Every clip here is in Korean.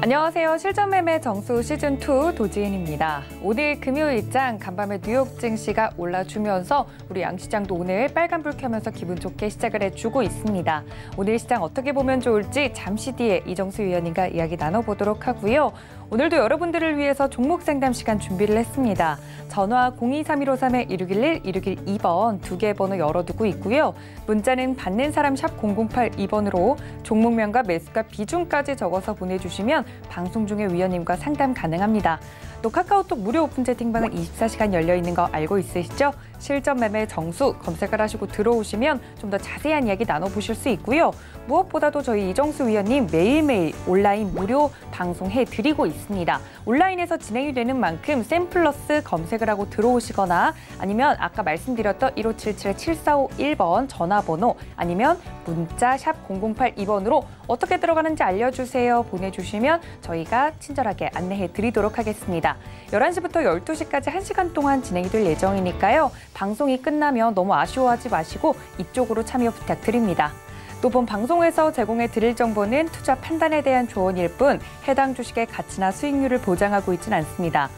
안녕하세요. 실전매매 정수 시즌2 도지인입니다 오늘 금요일 장 간밤에 뉴욕 증시가 올라주면서 우리 양시장도 오늘 빨간불 켜면서 기분 좋게 시작을 해주고 있습니다. 오늘 시장 어떻게 보면 좋을지 잠시 뒤에 이정수 위원님과 이야기 나눠보도록 하고요. 오늘도 여러분들을 위해서 종목 상담 시간 준비를 했습니다. 전화 023153-1611, 1612번 두 개 번호 열어두고 있고요. 문자는 받는 사람 샵 0082번으로 종목명과 매수가 비중까지 적어서 보내주시면 방송 중에 위원님과 상담 가능합니다. 또 카카오톡 무료 오픈 채팅방은 24시간 열려 있는 거 알고 있으시죠? 실전 매매 정수 검색을 하시고 들어오시면 좀 더 자세한 이야기 나눠보실 수 있고요. 무엇보다도 저희 이정수 위원님 매일매일 온라인 무료 방송해드리고 있습니다. 온라인에서 진행이 되는 만큼 샘플러스 검색을 하고 들어오시거나 아니면 아까 말씀드렸던 1577-7451번 전화번호 아니면 문자 샵 0082번으로 어떻게 들어가는지 알려주세요 보내주시면 저희가 친절하게 안내해드리도록 하겠습니다. 있습니다. 11시부터 12시까지 1시간 동안 진행이 될 예정이니까요. 방송이 끝나면 너무 아쉬워하지 마시고 이쪽으로 참여 부탁드립니다. 또 본 방송에서 제공해 드릴 정보는 투자 판단에 대한 조언일 뿐 해당 주식의 가치나 수익률을 보장하고 있지 않습니다.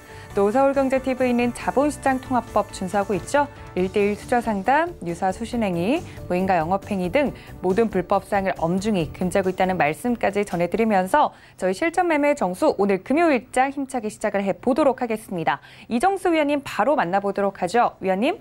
또 서울경제TV는 자본시장 통합법 준수하고 있죠. 1대1 투자 상담, 유사 수신행위, 무인가 영업행위 등 모든 불법 사항을 엄중히 금지하고 있다는 말씀까지 전해드리면서 저희 실전 매매 정수 오늘 금요일장 힘차게 시작을 해보도록 하겠습니다. 이정수 위원님 바로 만나보도록 하죠. 위원님.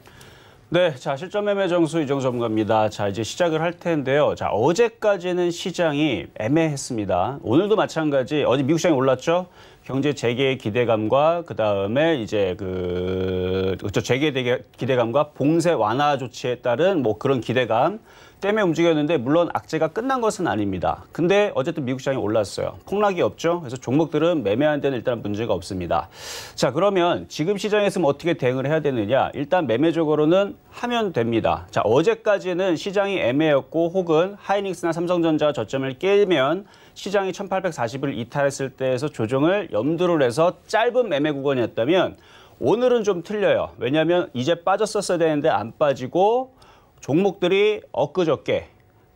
네, 자 실전 매매 정수 이정 전문가입니다. 자 이제 시작을 할 텐데요. 자 어제까지는 시장이 애매했습니다. 오늘도 마찬가지. 어제 미국 시장이 올랐죠. 경제 재개의 기대감과 그 다음에 이제 그 그렇죠 재개 기대감과 봉쇄 완화 조치에 따른 뭐 그런 기대감 때문에 움직였는데 물론 악재가 끝난 것은 아닙니다. 근데 어쨌든 미국 시장이 올랐어요. 폭락이 없죠. 그래서 종목들은 매매한 데는 일단 문제가 없습니다. 자 그러면 지금 시장에서 어떻게 대응을 해야 되느냐? 일단 매매적으로는 하면 됩니다. 자 어제까지는 시장이 애매했고 혹은 하이닉스나 삼성전자 저점을 깨면 시장이 1840을 이탈했을 때에서 조정을 염두를 해서 짧은 매매 구간이었다면 오늘은 좀 틀려요. 왜냐하면 이제 빠졌었어야 되는데 안 빠지고 종목들이 엊그저께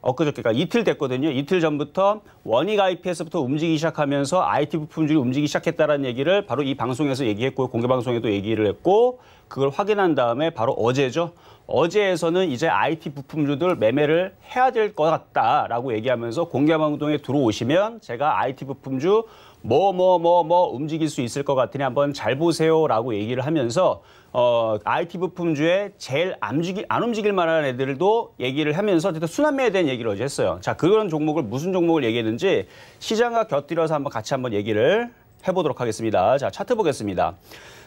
엊그저께 가 이틀 됐거든요. 이틀 전부터 원익 i p 서부터 움직이기 시작하면서 IT 부품들이 움직이기 시작했다라는 얘기를 바로 이 방송에서 얘기했고 공개 방송에도 얘기를 했고 그걸 확인한 다음에 바로 어제죠. 어제에서는 이제 IT 부품주들 매매를 해야 될 것 같다라고 얘기하면서 공개 방송에 들어오시면 제가 IT 부품주 뭐뭐뭐뭐 뭐, 뭐, 뭐 움직일 수 있을 것 같으니 한번 잘 보세요라고 얘기를 하면서 어, IT 부품주에 제일 안 움직일, 안 움직일 만한 애들도 얘기를 하면서 어쨌 순환매에 대한 얘기를 어제 했어요. 자, 그런 종목을 무슨 종목을 얘기했는지 시장과 곁들여서 한번 같이 한번 얘기를 해보도록 하겠습니다. 자, 차트 보겠습니다.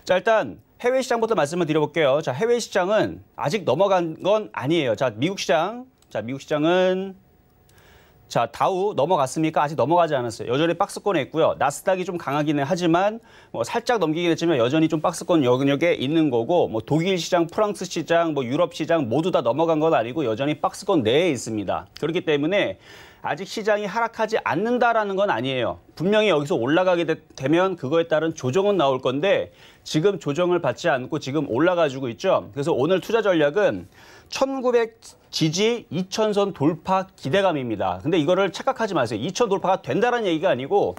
자, 일단 해외 시장부터 말씀을 드려볼게요. 자, 해외 시장은 아직 넘어간 건 아니에요. 자, 미국 시장. 자, 미국 시장은 자, 다우 넘어갔습니까? 아직 넘어가지 않았어요. 여전히 박스권에 있고요. 나스닥이 좀 강하기는 하지만 뭐 살짝 넘기긴 했지만 여전히 좀 박스권 영역에 있는 거고 뭐 독일 시장, 프랑스 시장, 뭐 유럽 시장 모두 다 넘어간 건 아니고 여전히 박스권 내에 있습니다. 그렇기 때문에 아직 시장이 하락하지 않는다라는 건 아니에요. 분명히 여기서 올라가게 되, 면 그거에 따른 조정은 나올 건데 지금 조정을 받지 않고 지금 올라가지고 있죠. 그래서 오늘 투자 전략은 1900 지지 2000선 돌파 기대감입니다. 근데 이거를 착각하지 마세요. 2000 돌파가 된다는 얘기가 아니고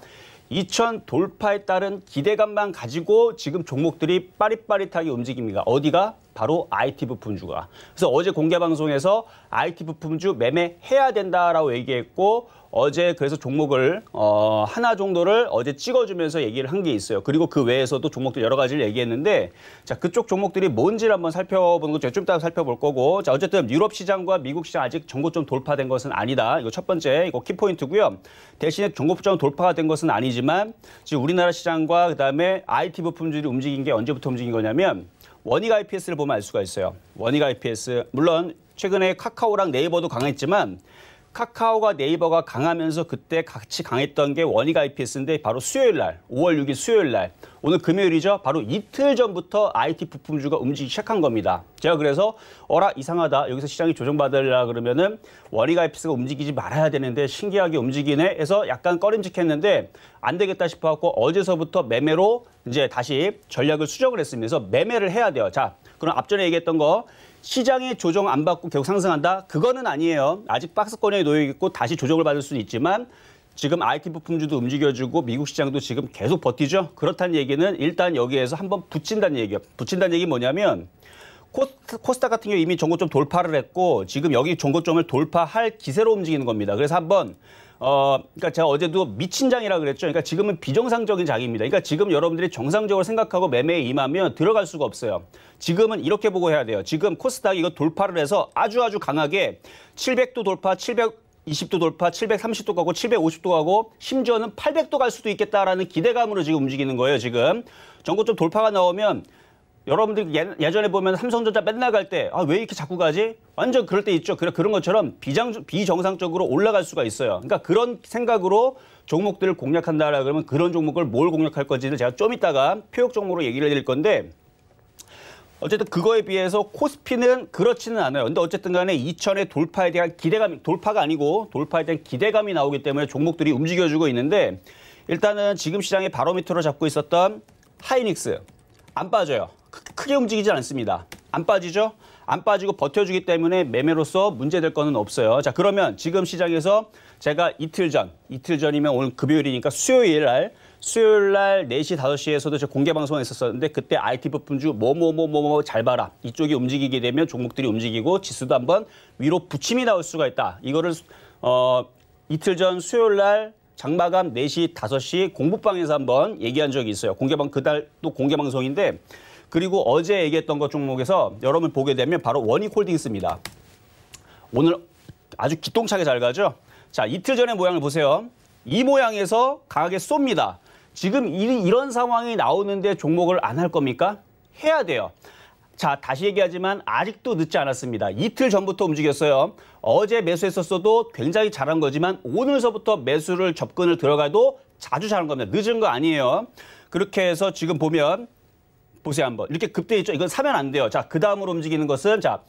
2000 돌파에 따른 기대감만 가지고 지금 종목들이 빠릿빠릿하게 움직입니다. 어디가? 바로 IT 부품주가. 그래서 어제 공개 방송에서 IT 부품주 매매해야 된다라고 얘기했고 어제 그래서 종목을 어, 하나 정도를 어제 찍어주면서 얘기를 한 게 있어요. 그리고 그 외에서도 종목들 여러 가지를 얘기했는데 자 그쪽 종목들이 뭔지를 한번 살펴보는 거 제가 좀 이따 가 살펴볼 거고 자 어쨌든 유럽 시장과 미국 시장 아직 정고점 돌파된 것은 아니다. 이거 첫 번째 이거 키포인트고요. 대신에 정고점 돌파가 된 것은 아니지만 지금 우리나라 시장과 그다음에 IT 부품들이 움직인 게 언제부터 움직인 거냐면 원익 IPS를 보면 알 수가 있어요. 원익 IPS 물론 최근에 카카오랑 네이버도 강했지만 카카오가 네이버가 강하면서 그때 같이 강했던 게 원익 IPS인데 바로 수요일 날, 5월 6일 수요일 날, 오늘 금요일이죠. 바로 이틀 전부터 IT 부품주가 움직이기 시작한 겁니다. 제가 그래서 어라 이상하다. 여기서 시장이 조정받으려 그러면은 원익 IPS가 움직이지 말아야 되는데 신기하게 움직이네. 해서 약간 꺼림직했는데 안 되겠다 싶어 갖고 어제서부터 매매로 이제 다시 전략을 수정을 했으면서 매매를 해야 돼요. 자, 그럼 앞전에 얘기했던 거 시장의 조정 안 받고 계속 상승한다? 그거는 아니에요. 아직 박스권에 놓여 있고 다시 조정을 받을 수는 있지만 지금 IT 부품주도 움직여주고 미국 시장도 지금 계속 버티죠. 그렇다는 얘기는 일단 여기에서 한번 붙인다는 얘기예요. 붙인다는 얘기 뭐냐면 코스닥 같은 경우 이미 전고점 돌파를 했고 지금 여기 전고점을 돌파할 기세로 움직이는 겁니다. 그래서 한번 어, 그러니까 제가 어제도 미친 장이라 그랬죠. 그러니까 지금은 비정상적인 장입니다. 그러니까 지금 여러분들이 정상적으로 생각하고 매매에 임하면 들어갈 수가 없어요. 지금은 이렇게 보고 해야 돼요. 지금 코스닥 이거 돌파를 해서 아주 아주 강하게 700도 돌파, 700 20도 돌파, 730도 가고 750도 가고 심지어는 800도 갈 수도 있겠다라는 기대감으로 지금 움직이는 거예요, 지금. 전고점 돌파가 나오면 여러분들 예, 전에 보면 삼성전자 맨날 갈때아왜 이렇게 자꾸 가지? 완전 그럴 때 있죠. 그런 것처럼 비장 비정상적으로 올라갈 수가 있어요. 그러니까 그런 생각으로 종목들을 공략한다라 그러면 그런 종목을 뭘 공략할 건지를 제가 좀 이따가 표역 종목으로 얘기를 해드릴 건데 어쨌든 그거에 비해서 코스피는 그렇지는 않아요. 근데 어쨌든 간에 2천의 돌파에 대한 기대감, 돌파가 아니고 돌파에 대한 기대감이 나오기 때문에 종목들이 움직여주고 있는데 일단은 지금 시장의 바로미터로 잡고 있었던 하이닉스 안 빠져요. 크게 움직이지 않습니다. 안 빠지죠? 안 빠지고 버텨주기 때문에 매매로서 문제될 거는 없어요. 자 그러면 지금 시장에서 제가 이틀 전, 이틀 전이면 오늘 급요일이니까 수요일 날 수요일 날 4시, 5시에서도 제 공개 방송을 했었었는데 그때 IT 부품주 뭐뭐뭐뭐뭐 뭐, 뭐, 뭐 잘 봐라. 이쪽이 움직이게 되면 종목들이 움직이고 지수도 한번 위로 부침이 나올 수가 있다. 이거를 어 이틀 전 수요일 날 장마감 4시, 5시 공부방에서 한번 얘기한 적이 있어요. 공개방 그달 또 공개 방송인데 그리고 어제 얘기했던 것 종목에서 여러분 보게 되면 바로 원익홀딩스입니다. 오늘 아주 기똥차게 잘 가죠? 자, 이틀 전에 모양을 보세요. 이 모양에서 강하게 쏩니다. 지금 이, 런 상황이 나오는데 종목을 안 할 겁니까? 해야 돼요. 자, 다시 얘기하지만 아직도 늦지 않았습니다. 이틀 전부터 움직였어요. 어제 매수했었어도 굉장히 잘한 거지만 오늘서부터 매수를 접근을 들어가도 자주 잘한 겁니다. 늦은 거 아니에요. 그렇게 해서 지금 보면 보세요 한번. 이렇게 급등했죠. 이건 사면 안 돼요. 자, 그 다음으로 움직이는 것은 자.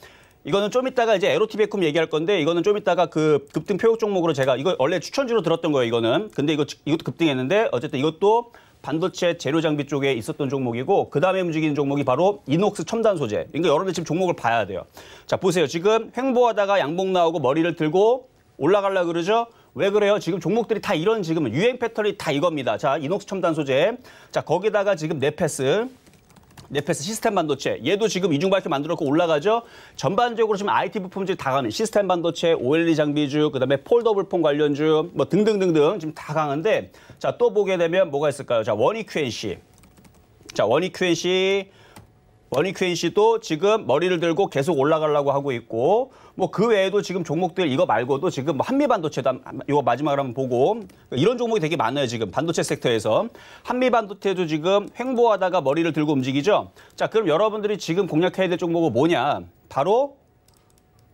이거는 좀 이따가 이제 에로티베쿰 얘기할 건데 이거는 좀 이따가 그 급등 표적 종목으로 제가 이거 원래 추천주로 들었던 거예요 이거는 근데 이거 이것도 급등했는데 어쨌든 이것도 반도체 재료 장비 쪽에 있었던 종목이고 그 다음에 움직이는 종목이 바로 이녹스 첨단 소재. 그러니까 여러분들 지금 종목을 봐야 돼요. 자 보세요 지금 횡보하다가 양봉 나오고 머리를 들고 올라가려고 그러죠. 왜 그래요? 지금 종목들이 다 이런 지금 유행 패턴이 다 이겁니다. 자 이녹스 첨단 소재. 자 거기다가 지금 네패스 네패스 시스템 반도체 얘도 지금 이중 발표 만들었고 올라가죠. 전반적으로 지금 IT 부품질 다 가는 시스템 반도체, OLE d 장비주, 그다음에 폴더블폰 관련주 뭐 등등등등 지금 다 가는데 자 또 보게 되면 뭐가 있을까요? 자 원익 QNC, 자 원익 QNC 머니큐인 씨도 지금 머리를 들고 계속 올라가려고 하고 있고 뭐 그 외에도 지금 종목들 이거 말고도 지금 뭐 한미 반도체도 이거 마지막으로 한번 보고 이런 종목이 되게 많아요 지금 반도체 섹터에서 한미 반도체도 지금 횡보하다가 머리를 들고 움직이죠. 자 그럼 여러분들이 지금 공략해야 될 종목은 뭐냐? 바로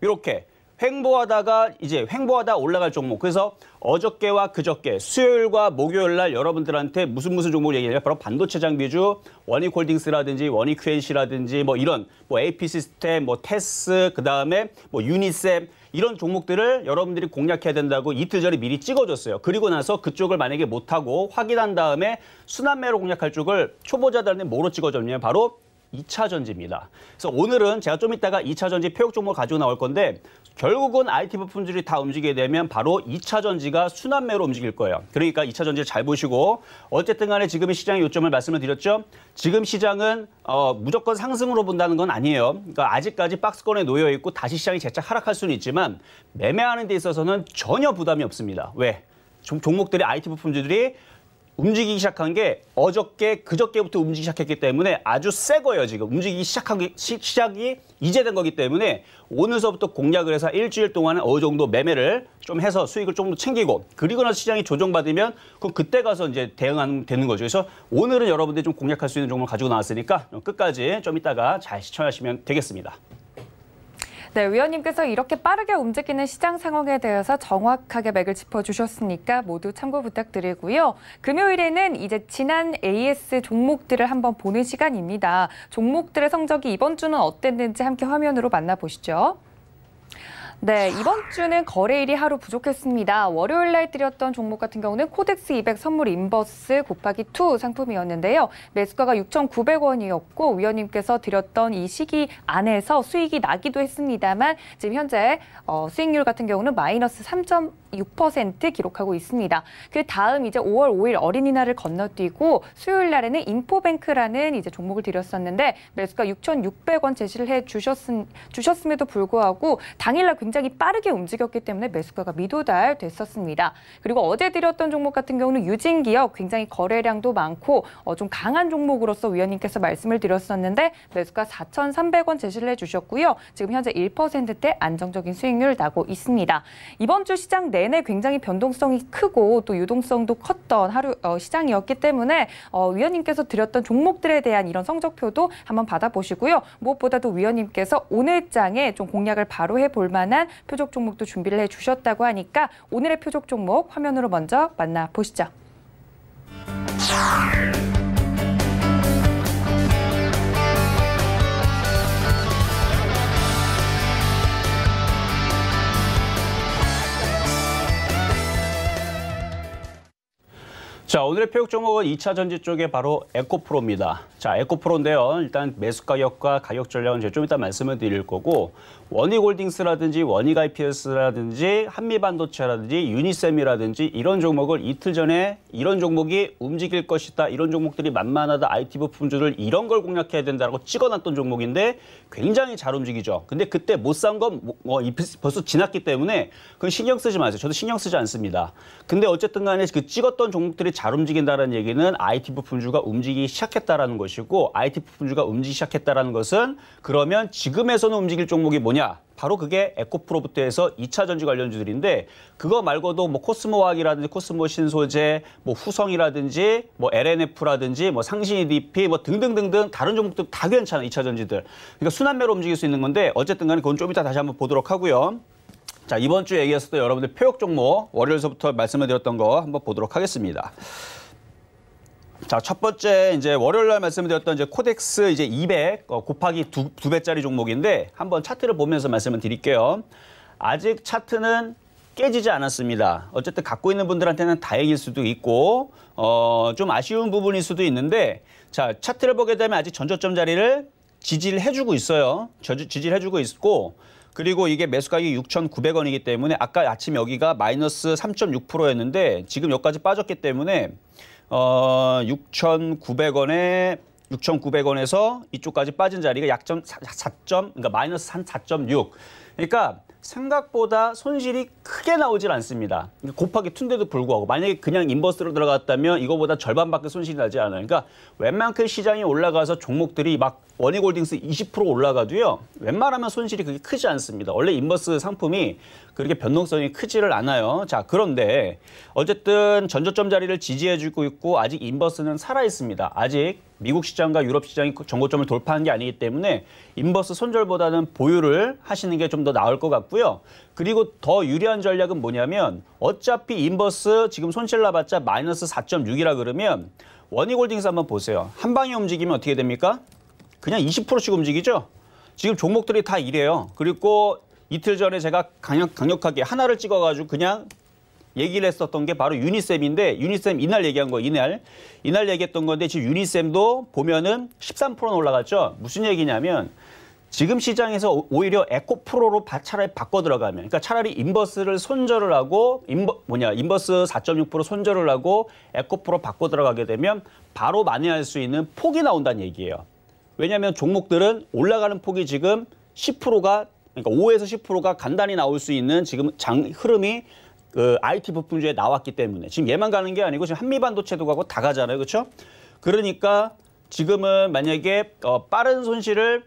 이렇게 횡보하다가 이제 횡보하다 올라갈 종목. 그래서 어저께와 그저께 수요일과 목요일 날 여러분들한테 무슨 무슨 종목을 얘기해요? 바로 반도체 장비주, 원익홀딩스라든지 원익 q 엔시라든지뭐 이런 뭐 AP 시스템, 뭐 테스, 그다음에 뭐 유니셈 이런 종목들을 여러분들이 공략해야 된다고 이틀 전에 미리 찍어줬어요. 그리고 나서 그쪽을 만약에 못하고 확인한 다음에 순환매로 공략할 쪽을 초보자들한테 뭐로 찍어줬냐면 바로 2차 전지입니다. 그래서 오늘은 제가 좀 이따가 2차 전지 폐적 종목을 가지고 나올 건데 결국은 IT 부품들이 다 움직이게 되면 바로 2차 전지가 순환매로 움직일 거예요. 그러니까 2차 전지를 잘 보시고 어쨌든 간에 지금의 시장의 요점을 말씀을 드렸죠. 지금 시장은 어, 무조건 상승으로 본다는 건 아니에요. 그러니까 아직까지 박스권에 놓여 있고 다시 시장이 재짝 하락할 수는 있지만 매매하는 데 있어서는 전혀 부담이 없습니다. 왜? 종목들이 IT 부품들이 움직이기 시작한 게 어저께 그저께부터 움직이기 시작했기 때문에 아주 새 거예요 지금 움직이기 시작하기 시, 시 작이 이제 된 거기 때문에 오늘서부터 공략을 해서 일주일 동안은 어느 정도 매매를 좀 해서 수익을 좀더 챙기고 그리고 나서 시장이 조정받으면 그럼 그때 가서 이제 대응하는 되는 거죠 그래서 오늘은 여러분들이 좀 공략할 수 있는 종목을 가지고 나왔으니까 끝까지 좀 이따가 잘 시청하시면 되겠습니다. 네, 위원님께서 이렇게 빠르게 움직이는 시장 상황에 대해서 정확하게 맥을 짚어주셨으니까 모두 참고 부탁드리고요. 금요일에는 이제 지난 AS 종목들을 한번 보는 시간입니다. 종목들의 성적이 이번 주는 어땠는지 함께 화면으로 만나보시죠. 네, 이번 주는 거래일이 하루 부족했습니다. 월요일 날 드렸던 종목 같은 경우는 코덱스 200 선물 인버스 곱하기 2 상품이었는데요. 매수가가 6,900원이었고 위원님께서 드렸던 이 시기 안에서 수익이 나기도 했습니다만 지금 현재 어, 수익률 같은 경우는 마이너스 3. 6% 기록하고 있습니다. 그 다음 이제 5월 5일 어린이날을 건너뛰고 수요일 날에는 인포뱅크라는 이제 종목을 드렸었는데 매수가 6,600원 제시를 해 주셨음, 주셨음에도 불구하고 당일날 굉장히 빠르게 움직였기 때문에 매수가가 미도달 됐었습니다. 그리고 어제 드렸던 종목 같은 경우는 유진기업 굉장히 거래량도 많고 어, 좀 강한 종목으로서 위원님께서 말씀을 드렸었는데 매수가 4,300원 제시를 해 주셨고요. 지금 현재 1%대 안정적인 수익률 을 나고 있습니다. 이번 주 시장 내 내내 굉장히 변동성이 크고 또 유동성도 컸던 하루 어, 시장이었기 때문에 어, 위원님께서 드렸던 종목들에 대한 이런 성적표도 한번 받아보시고요. 무엇보다도 위원님께서 오늘장에 좀 공략을 바로 해볼 만한 표적 종목도 준비를 해주셨다고 하니까 오늘의 표적 종목 화면으로 먼저 만나보시죠. 자, 오늘의 표육 종목은 2차 전지 쪽에 바로 에코프로입니다. 자, 에코프로인데요. 일단 매수 가격과 가격 전략은 제가 좀 이따 말씀을 드릴 거고 원익홀딩스라든지 원익IPS라든지 한미반도체라든지 유니셈이라든지 이런 종목을 이틀 전에 이런 종목이 움직일 것이다. 이런 종목들이 만만하다. IT 부품주를 이런 걸 공략해야 된다라고 찍어놨던 종목인데 굉장히 잘 움직이죠. 근데 그때 못 산 건 뭐, 뭐 벌써 지났기 때문에 그건 신경 쓰지 마세요. 저도 신경 쓰지 않습니다. 근데 어쨌든 간에 그 찍었던 종목들이 잘 움직인다는 얘기는 IT 부품주가 움직이기 시작했다는 것이고 IT 부품주가 움직이기 시작했다는 것은 그러면 지금에서는 움직일 종목이 뭐냐 뭐냐? 바로 그게 에코프로부터에서 2차 전지 관련주들인데 그거 말고도 뭐 코스모학이라든지 코스모 신소재, 뭐 후성이라든지 뭐 LNF라든지 뭐 상신 이 d p 뭐 등등등등 다른 종목들 다 괜찮아 2차 전지들. 그러니까 순환매로 움직일 수 있는 건데 어쨌든 간에 그건 좀 이따 다시 한번 보도록 하고요. 자, 이번 주에 얘기했었던 여러분들 표역 종목 월요일서부터 말씀을 드렸던 거 한번 보도록 하겠습니다. 자, 첫 번째 이제 월요일 날 말씀드렸던 이제 코덱스 이제 200 어, 곱하기 두, 두 배짜리 종목인데 한번 차트를 보면서 말씀을 드릴게요. 아직 차트는 깨지지 않았습니다. 어쨌든 갖고 있는 분들한테는 다행일 수도 있고 어, 좀 아쉬운 부분일 수도 있는데 자, 차트를 보게 되면 아직 전저점 자리를 지지를 해주고 있어요. 저지, 지지를 해주고 있고 그리고 이게 매수가격이 6,900원이기 때문에 아까 아침 여기가 마이너스 3.6%였는데 지금 여기까지 빠졌기 때문에 어, 6,900원에 6,900원에서 이쪽까지 빠진 자리가 약점 4점 그러니까 마이너스 한 4.6. 그러니까 생각보다 손실이 크게 나오질 않습니다. 그러니까 곱하기 툰데도 불구하고 만약에 그냥 인버스로 들어갔다면 이거보다 절반밖에 손실이 나지 않아요. 그러니까 웬만큼 시장이 올라가서 종목들이 막 원익홀딩스 20% 올라가도요. 웬만하면 손실이 그게 크지 않습니다. 원래 인버스 상품이 그렇게 변동성이 크지를 않아요. 자, 그런데 어쨌든 전조점 자리를 지지해주고 있고 아직 인버스는 살아있습니다. 아직 미국 시장과 유럽 시장이 전고점을 돌파한 게 아니기 때문에 인버스 손절보다는 보유를 하시는 게 좀 더 나을 것 같고요. 그리고 더 유리한 전략은 뭐냐면 어차피 인버스 지금 손실 나봤자 마이너스 4.6이라 그러면 원이골딩스 한번 보세요. 한 방에 움직이면 어떻게 됩니까? 그냥 20%씩 움직이죠? 지금 종목들이 다 이래요. 그리고 이틀 전에 제가 강력, 강력하게 하나를 찍어가지고 그냥 얘기를 했었던 게 바로 유니쌤인데유니쌤 이날 얘기한 거 이날 이날 얘기했던 건데 지금 유니쌤도 보면은 13%는 올라갔죠. 무슨 얘기냐면 지금 시장에서 오히려 에코 프로로 차라리 바꿔 들어가면 그러니까 차라리 인버스를 손절을 하고 인버, 뭐냐 인버스 4.6% 손절을 하고 에코 프로 바꿔 들어가게 되면 바로 만회할 수 있는 폭이 나온다는 얘기예요. 왜냐하면 종목들은 올라가는 폭이 지금 10%가 그러니까 5에서 10%가 간단히 나올 수 있는 지금 장 흐름이 그 IT 부품주에 나왔기 때문에 지금 얘만 가는 게 아니고 지금 한미 반도체도 가고 다 가잖아요. 그렇죠? 그러니까 지금은 만약에 어, 빠른 손실을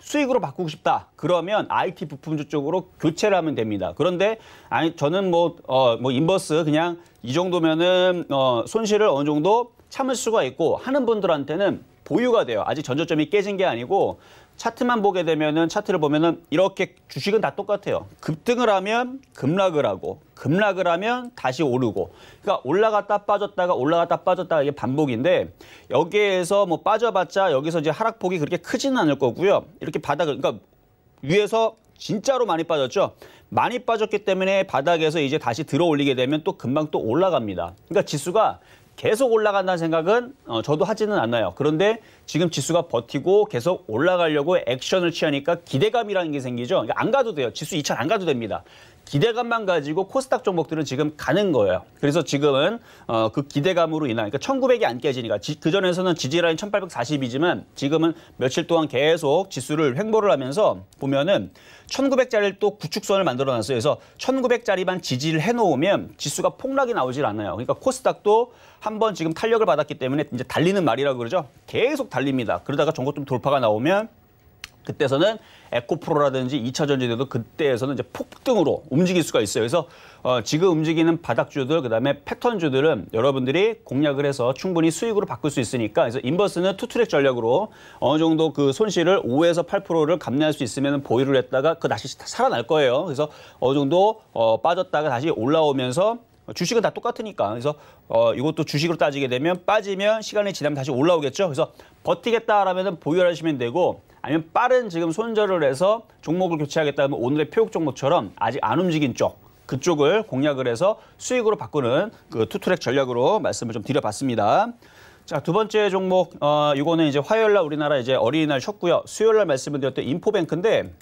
수익으로 바꾸고 싶다. 그러면 IT 부품주 쪽으로 교체를 하면 됩니다. 그런데 아니 저는 뭐어뭐 어, 뭐 인버스 그냥 이 정도면은 어 손실을 어느 정도 참을 수가 있고 하는 분들한테는 보유가 돼요. 아직 전조점이 깨진 게 아니고 차트만 보게 되면은 차트를 보면은 이렇게 주식은 다 똑같아요. 급등을 하면 급락을 하고 급락을 하면 다시 오르고 그러니까 올라갔다 빠졌다가 올라갔다 빠졌다가 이게 반복인데 여기에서 뭐 빠져봤자 여기서 이제 하락폭이 그렇게 크지는 않을 거고요. 이렇게 바닥을 그러니까 위에서 진짜로 많이 빠졌죠. 많이 빠졌기 때문에 바닥에서 이제 다시 들어 올리게 되면 또 금방 또 올라갑니다. 그러니까 지수가 계속 올라간다는 생각은 어, 저도 하지는 않아요. 그런데 지금 지수가 버티고 계속 올라가려고 액션을 취하니까 기대감이라는 게 생기죠. 그러니까 안 가도 돼요. 지수 2차 안 가도 됩니다. 기대감만 가지고 코스닥 종목들은 지금 가는 거예요. 그래서 지금은 어, 그 기대감으로 인한 그러니까 1900이 안 깨지니까 지, 그 전에서는 지지라인 1840이지만 지금은 며칠 동안 계속 지수를 횡보를 하면서 보면은 1,900짜리를 또 구축선을 만들어 놨어요. 그래서 1,900짜리만 지지를 해놓으면 지수가 폭락이 나오질 않아요. 그러니까 코스닥도 한번 지금 탄력을 받았기 때문에 이제 달리는 말이라고 그러죠. 계속 달립니다. 그러다가 전고점 돌파가 나오면 그때서는 에코프로라든지 2차 전지대도 그때에서는 이제 폭등으로 움직일 수가 있어요. 그래서 어, 지금 움직이는 바닥주들 그다음에 패턴주들은 여러분들이 공략을 해서 충분히 수익으로 바꿀 수 있으니까 그래서 인버스는 투트랙 전략으로 어느 정도 그 손실을 5에서 8%를 감내할 수 있으면 보유를 했다가 그 다시 살아날 거예요. 그래서 어느 정도 어, 빠졌다가 다시 올라오면서 주식은 다 똑같으니까 그래서 어, 이것도 주식으로 따지게 되면 빠지면 시간이 지나면 다시 올라오겠죠. 그래서 버티겠다라면 보유하시면 되고 아니면 빠른 지금 손절을 해서 종목을 교체하겠다면 오늘의 표육 종목처럼 아직 안 움직인 쪽 그쪽을 공략을 해서 수익으로 바꾸는 그 투트랙 전략으로 말씀을 좀 드려봤습니다. 자, 두 번째 종목, 어, 이거는 이제 화요일 날 우리나라 이제 어린이날 쉬었고요. 수요일 날 말씀을 드렸던 인포뱅크인데,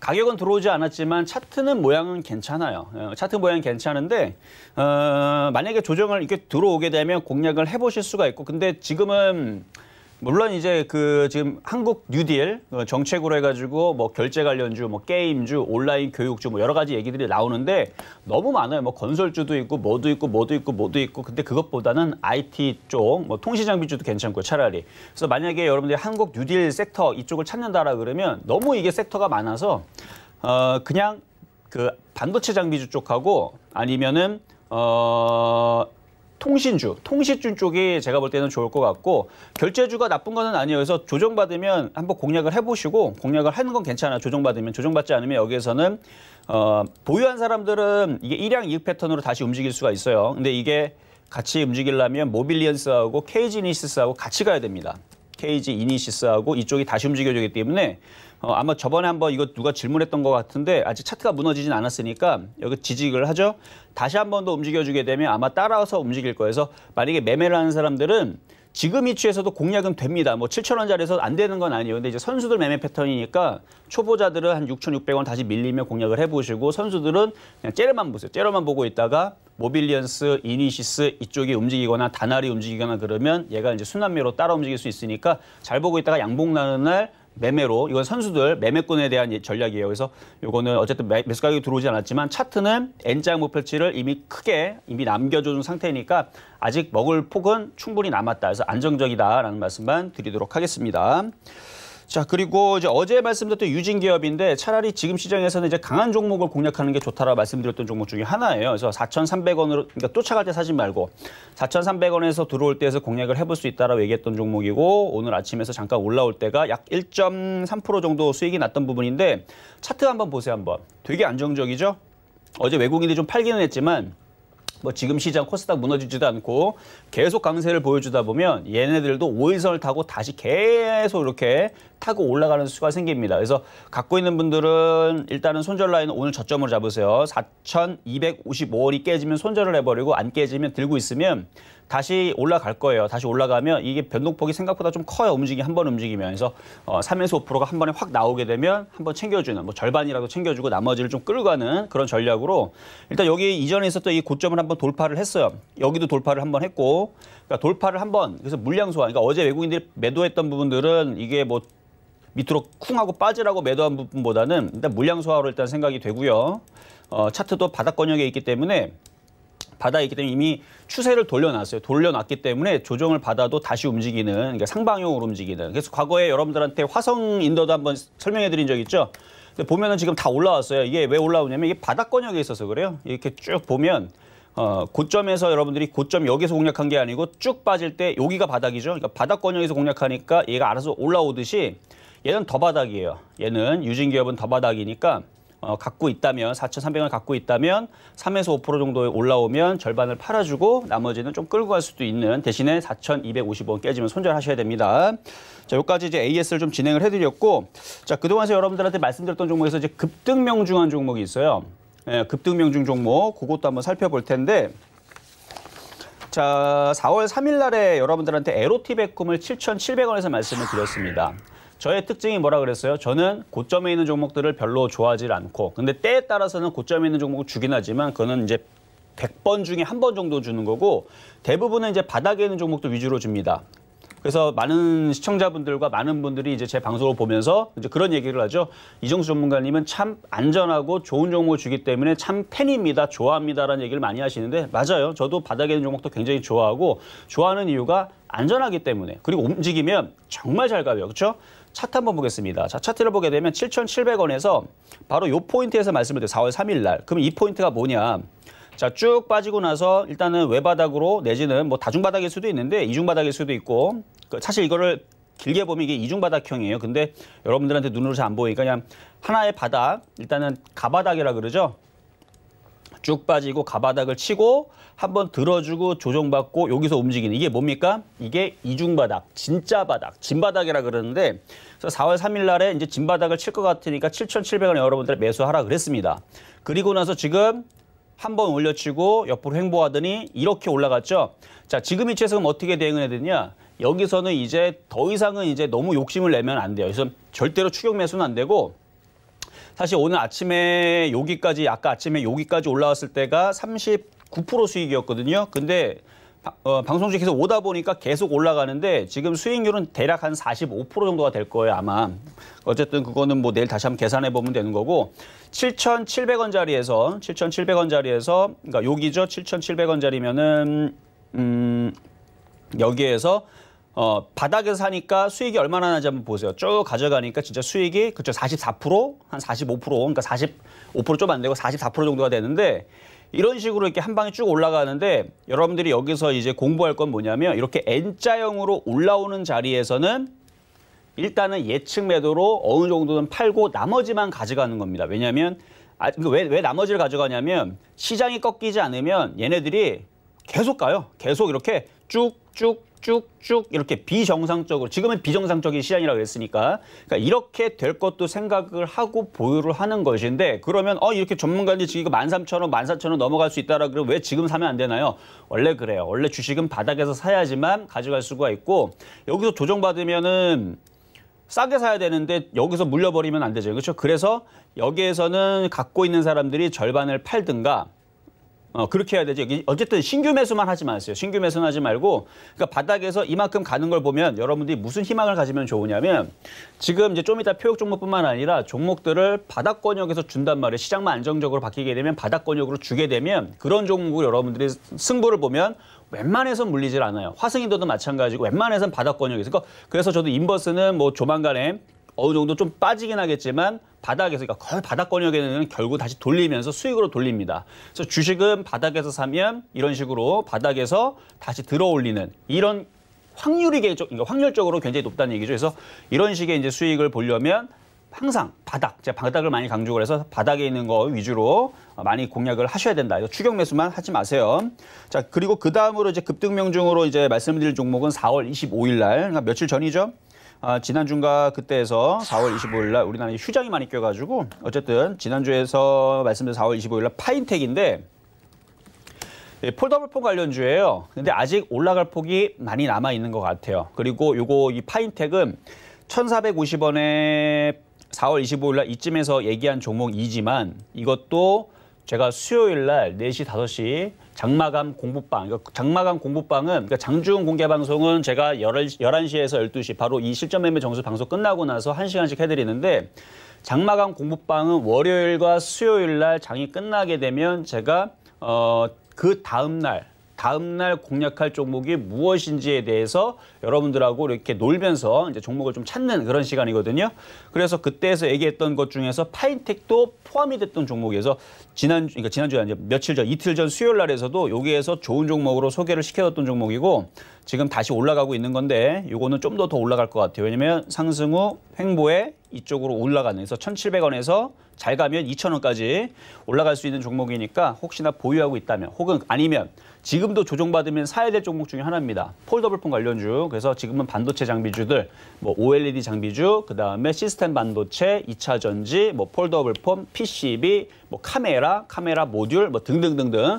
가격은 들어오지 않았지만 차트는 모양은 괜찮아요. 어, 차트 모양은 괜찮은데 어, 만약에 조정을 이렇게 들어오게 되면 공략을 해보실 수가 있고 근데 지금은 물론 이제 그 지금 한국 뉴딜 어, 정책으로 해가지고 뭐 결제 관련주, 뭐 게임주, 온라인 교육주 뭐 여러 가지 얘기들이 나오는데 너무 많아요. 뭐 건설주도 있고 뭐도 있고 뭐도 있고 뭐도 있고 근데 그것보다는 IT 쪽, 뭐 통신장비주도 괜찮고 차라리. 그래서 만약에 여러분들이 한국 뉴딜 섹터 이쪽을 찾는다라 그러면 너무 이게 섹터가 많아서 어 그냥 그 반도체 장비주 쪽하고 아니면은 어 통신주, 통신주 쪽이 제가 볼 때는 좋을 것 같고 결제주가 나쁜 거는 아니어서 조정받으면 한번 공략을 해보시고 공략을 하는 건 괜찮아. 조정받으면 조정받지 않으면 여기에서는 어, 보유한 사람들은 이게 일양 이익 패턴으로 다시 움직일 수가 있어요. 근데 이게 같이 움직이려면 모빌리언스하고 케이지 니시스하고 같이 가야 됩니다. 케이지 이니시스하고 이쪽이 다시 움직여주기 때문에 어, 아마 저번에 한번 이거 누가 질문했던 것 같은데 아직 차트가 무너지진 않았으니까 여기 지직을 하죠. 다시 한번 더 움직여주게 되면 아마 따라서 움직일 거여서 만약에 매매를 하는 사람들은 지금 이치에서도 공략은 됩니다. 뭐7천원짜리에서안 되는 건 아니에요. 근데 이제 선수들 매매 패턴이니까 초보자들은 한 6,600원 다시 밀리면 공략을 해보시고 선수들은 그냥 째려만 보세요. 째려만 보고 있다가 모빌리언스, 이니시스 이쪽이 움직이거나 다날이 움직이거나 그러면 얘가 이제 순환매로 따라 움직일 수 있으니까 잘 보고 있다가 양봉 나는 날 매매로 이건 선수들 매매권에 대한 전략이에요. 그래서 이거는 어쨌든 매, 수 가격이 들어오지 않았지만 차트는 N장 목표치를 이미 크게 이미 남겨준 상태니까 아직 먹을 폭은 충분히 남았다. 그래서 안정적이다라는 말씀만 드리도록 하겠습니다. 자, 그리고 이제 어제 말씀드렸던 유진 기업인데 차라리 지금 시장에서는 이제 강한 종목을 공략하는 게 좋다라 고 말씀드렸던 종목 중에 하나예요. 그래서 4,300원으로 그러니까 쫓아갈 때 사지 말고 4,300원에서 들어올 때에서 공략을 해볼 수 있다라고 얘기했던 종목이고 오늘 아침에서 잠깐 올라올 때가 약 1.3% 정도 수익이 났던 부분인데 차트 한번 보세요 한번. 되게 안정적이죠? 어제 외국인들이 좀 팔기는 했지만 뭐 지금 시장 코스닥 무너지지도 않고 계속 강세를 보여주다 보면 얘네들도 오일선을 타고 다시 계속 이렇게 타고 올라가는 수가 생깁니다. 그래서 갖고 있는 분들은 일단은 손절 라인 오늘 저점으로 잡으세요. 4,255원이 깨지면 손절을 해버리고 안 깨지면 들고 있으면 다시 올라갈 거예요. 다시 올라가면 이게 변동폭이 생각보다 좀 커요. 움직이 한 번 움직이면서 어, 3에서 5%가 한 번에 확 나오게 되면 한 번 챙겨주는 뭐 절반이라도 챙겨주고 나머지를 좀 끌고 가는 그런 전략으로 일단 여기 이전에 있었던 이 고점을 한 번 돌파를 했어요. 여기도 돌파를 한 번 했고 그러니까 돌파를 한번 그래서 물량 소화 그러니까 어제 외국인들이 매도했던 부분들은 이게 뭐 밑으로 쿵하고 빠지라고 매도한 부분보다는 일단 물량 소화로 일단 생각이 되고요. 어, 차트도 바닥 권역에 있기 때문에 받아 있기 때문에 이미 추세를 돌려놨어요. 돌려놨기 때문에 조정을 받아도 다시 움직이는 그러니까 상방향으로 움직이는. 그래서 과거에 여러분들한테 화성 인더도 한번 설명해드린 적 있죠. 근데 보면은 지금 다 올라왔어요. 이게 왜 올라오냐면 이게 바닥권역에 있어서 그래요. 이렇게 쭉 보면 어, 고점에서 여러분들이 고점 여기서 공략한 게 아니고 쭉 빠질 때 여기가 바닥이죠. 그러니까 바닥권역에서 공략하니까 얘가 알아서 올라오듯이 얘는 더 바닥이에요. 얘는 유진 기업은 더 바닥이니까 어, 갖고 있다면 4,300원을 갖고 있다면 3에서 5% 정도에 올라오면 절반을 팔아주고 나머지는 좀 끌고 갈 수도 있는 대신에 4,250원 깨지면 손절하셔야 됩니다. 자, 여기까지 이제 AS를 좀 진행을 해드렸고 자 그동안 서 여러분들한테 말씀드렸던 종목에서 이제 급등명중한 종목이 있어요. 예, 급등명중 종목 그것도 한번 살펴볼 텐데 자, 4월 3일 날에 여러분들한테 에로티백꿈을 7,700원에서 말씀을 드렸습니다. 저의 특징이 뭐라 그랬어요? 저는 고점에 있는 종목들을 별로 좋아하지 않고 근데 때에 따라서는 고점에 있는 종목을 주긴 하지만 그거는 이제 100번 중에 한 번 정도 주는 거고 대부분은 이제 바닥에 있는 종목들 위주로 줍니다. 그래서 많은 시청자분들과 많은 분들이 이제 제 방송을 보면서 이제 그런 얘기를 하죠. 이정수 전문가님은 참 안전하고 좋은 종목을 주기 때문에 참 팬입니다. 좋아합니다라는 얘기를 많이 하시는데 맞아요. 저도 바닥에 있는 종목도 굉장히 좋아하고 좋아하는 이유가 안전하기 때문에 그리고 움직이면 정말 잘 가요. 그렇죠? 차트 한번 보겠습니다. 자, 차트를 보게 되면 7,700원에서 바로 요 포인트에서 말씀을 드요 4월 3일 날. 그럼 이 포인트가 뭐냐? 자, 쭉 빠지고 나서 일단은 외바닥으로 내지는 뭐 다중바닥일 수도 있는데 이중바닥일 수도 있고 그 사실 이거를 길게 보면 이게 이중바닥형이에요. 근데 여러분들한테 눈으로 잘 안 보이니까 그냥 하나의 바닥, 일단은 가바닥이라 그러죠. 쭉 빠지고 가바닥을 치고 한번 들어주고 조정받고 여기서 움직이는 이게 뭡니까? 이게 이중바닥, 진짜 바닥, 진바닥이라 그러는데 그 4월 3일 날에 이제 진바닥을 칠 것 같으니까 7,700원에 여러분들 매수하라 그랬습니다. 그리고 나서 지금 한번 올려치고 옆으로 횡보하더니 이렇게 올라갔죠. 자, 지금 이 채석은 어떻게 대응해야 되냐? 여기서는 이제 더 이상은 이제 너무 욕심을 내면 안 돼요. 그래서 절대로 추격 매수는 안 되고 사실 오늘 아침에 여기까지 아까 아침에 여기까지 올라왔을 때가 39% 수익이었거든요. 근데 어, 방송 중에 계속 오다 보니까 계속 올라가는데 지금 수익률은 대략 한 45% 정도가 될 거예요 아마 어쨌든 그거는 뭐 내일 다시 한번 계산해 보면 되는 거고 7,700원 자리에서 7,700원 자리에서 그러니까 여기죠 7,700원 자리면은 음 여기에서 어, 바닥에서 사니까 수익이 얼마나 나지 한번 보세요. 쭉 가져가니까 진짜 수익이 그쵸 44%, 한 45%, 그러니까 45%좀 안 되고 44% 정도가 되는데 이런 식으로 이렇게 한 방에 쭉 올라가는데 여러분들이 여기서 이제 공부할 건 뭐냐면 이렇게 N자형으로 올라오는 자리에서는 일단은 예측 매도로 어느 정도는 팔고 나머지만 가져가는 겁니다. 왜냐하면 아, 그 왜, 왜 나머지를 가져가냐면 시장이 꺾이지 않으면 얘네들이 계속 가요. 계속 이렇게 쭉쭉 쭉쭉 이렇게 비정상적으로 지금은 비정상적인 시장이라고 그랬으니까 그러니까 이렇게 될 것도 생각을 하고 보유를 하는 것인데 그러면 어 이렇게 전문가들이 지금 13,000원, 14,000원 넘어갈 수 있다라 그러면 왜 지금 사면 안 되나요? 원래 그래요. 원래 주식은 바닥에서 사야지만 가져갈 수가 있고 여기서 조정받으면은 싸게 사야 되는데 여기서 물려버리면 안 되죠. 그렇죠? 그래서 여기에서는 갖고 있는 사람들이 절반을 팔든가 어, 그렇게 해야 되지. 어쨌든 신규 매수만 하지 마세요. 신규 매수는 하지 말고, 그러니까 바닥에서 이만큼 가는 걸 보면 여러분들이 무슨 희망을 가지면 좋으냐면 지금 이제 좀 이따 표적 종목뿐만 아니라 종목들을 바닥 권역에서 준단 말이에요. 시장만 안정적으로 바뀌게 되면 바닥 권역으로 주게 되면 그런 종목을 여러분들이 승부를 보면 웬만해선 물리질 않아요. 화승인도도 마찬가지고 웬만해선 바닥 권역에서. 그러니까 그래서 저도 인버스는 뭐 조만간에 어느 정도 좀 빠지긴 하겠지만 바닥에서 그러니까 거의 바닥권역에는 결국 다시 돌리면서 수익으로 돌립니다. 그래서 주식은 바닥에서 사면 이런 식으로 바닥에서 다시 들어올리는 이런 확률이 그러니까 확률적으로 굉장히 높다는 얘기죠. 그래서 이런 식의 이제 수익을 보려면 항상 바닥, 제가 바닥을 많이 강조를 해서 바닥에 있는 거 위주로 많이 공략을 하셔야 된다. 이거 추격 매수만 하지 마세요. 자, 그리고 그 다음으로 이제 급등명 중으로 이제 말씀드릴 종목은 4월 25일 날, 그러니까 며칠 전이죠. 아, 지난 주인가 그때에서 4월 25일 날 우리나라에 휴장이 많이 껴가지고 어쨌든 지난주에서 말씀드린 4월 25일 날 파인텍인데 예, 폴더블폰 관련주예요. 근데 아직 올라갈 폭이 많이 남아 있는 것 같아요. 그리고 요거 이 파인텍은 1,450원에 4월 25일 날 이쯤에서 얘기한 종목이지만 이것도 제가 수요일 날 4시, 5시 장마감 공부방. 그러니까 장마감 공부방은 그러니까 장중 공개 방송은 제가 11시에서 12시 바로 이 실전 매매 정수 방송 끝나고 나서 1시간씩 해드리는데 장마감 공부방은 월요일과 수요일 날 장이 끝나게 되면 제가 어, 그 다음 날 다음날 공략할 종목이 무엇인지에 대해서 여러분들하고 이렇게 놀면서 이제 종목을 좀 찾는 그런 시간이거든요. 그래서 그때에서 얘기했던 것 중에서 파인텍도 포함이 됐던 종목에서 지난 그러니까 지난주에 이제 며칠 전 이틀 전 수요일 날에서도 여기에서 좋은 종목으로 소개를 시켜줬던 종목이고 지금 다시 올라가고 있는 건데 이거는 좀 더 더 올라갈 것 같아요. 왜냐면 상승 후 횡보에 이쪽으로 올라가는 그래서 1,700원에서 잘 가면 2천 원까지 올라갈 수 있는 종목이니까 혹시나 보유하고 있다면 혹은 아니면 지금도 조정받으면 사야 될 종목 중에 하나입니다. 폴더블폰 관련주. 그래서 지금은 반도체 장비주들, 뭐 OLED 장비주, 그다음에 시스템 반도체, 2차 전지, 뭐 폴더블폰, PCB, 뭐 카메라, 카메라 모듈 뭐 등등등등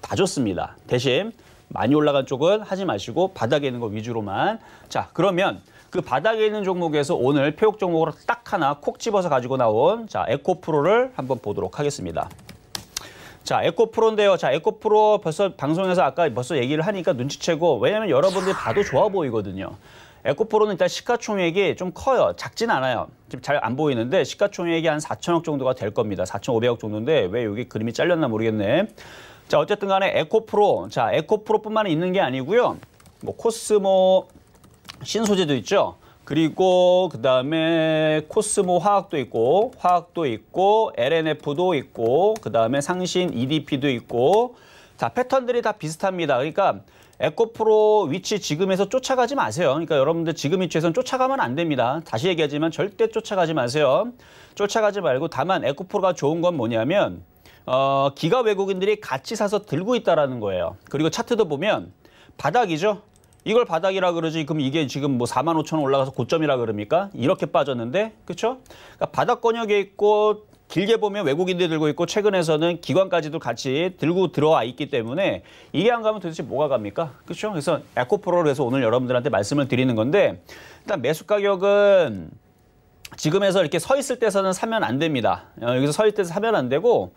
다 좋습니다. 대신 많이 올라간 쪽은 하지 마시고 바닥에 있는 거 위주로만. 자, 그러면 그 바닥에 있는 종목에서 오늘 표육 종목으로 딱 하나 콕 집어서 가지고 나온 자 에코프로를 한번 보도록 하겠습니다. 자, 에코프로인데요. 자, 에코프로 벌써 방송에서 아까 벌써 얘기를 하니까 눈치채고 왜냐면 여러분들이 봐도 좋아 보이거든요. 에코프로는 일단 시가총액이 좀 커요. 작진 않아요. 지금 잘 안 보이는데 시가총액이 한 4천억 정도가 될 겁니다. 4,500억 정도인데 왜 여기 그림이 잘렸나 모르겠네. 자, 어쨌든 간에 에코프로. 자, 에코프로뿐만 있는 게 아니고요. 뭐 코스모, 신소재도 있죠. 그리고 그 다음에 코스모 화학도 있고 화학도 있고 LNF도 있고 그 다음에 상신 EDP도 있고 자 패턴들이 다 비슷합니다. 그러니까 에코프로 위치 지금에서 쫓아가지 마세요. 그러니까 여러분들 지금 위치에서는 쫓아가면 안 됩니다. 다시 얘기하지만 절대 쫓아가지 마세요. 쫓아가지 말고 다만 에코프로가 좋은 건 뭐냐면 어, 기가 외국인들이 같이 사서 들고 있다라는 거예요. 그리고 차트도 보면 바닥이죠. 이걸 바닥이라 그러지 그럼 이게 지금 뭐 4만 5천 원 올라가서 고점이라 그럽니까? 이렇게 빠졌는데 그렇죠? 그러니까 바닥 권역에 있고 길게 보면 외국인들이 들고 있고 최근에서는 기관까지도 같이 들고 들어와 있기 때문에 이게 안 가면 도대체 뭐가 갑니까? 그렇죠? 그래서 에코프로를 해서 오늘 여러분들한테 말씀을 드리는 건데 일단 매수 가격은 지금에서 이렇게 서 있을 때서는 사면 안 됩니다. 어, 여기서 서 있을 때 사면 안 되고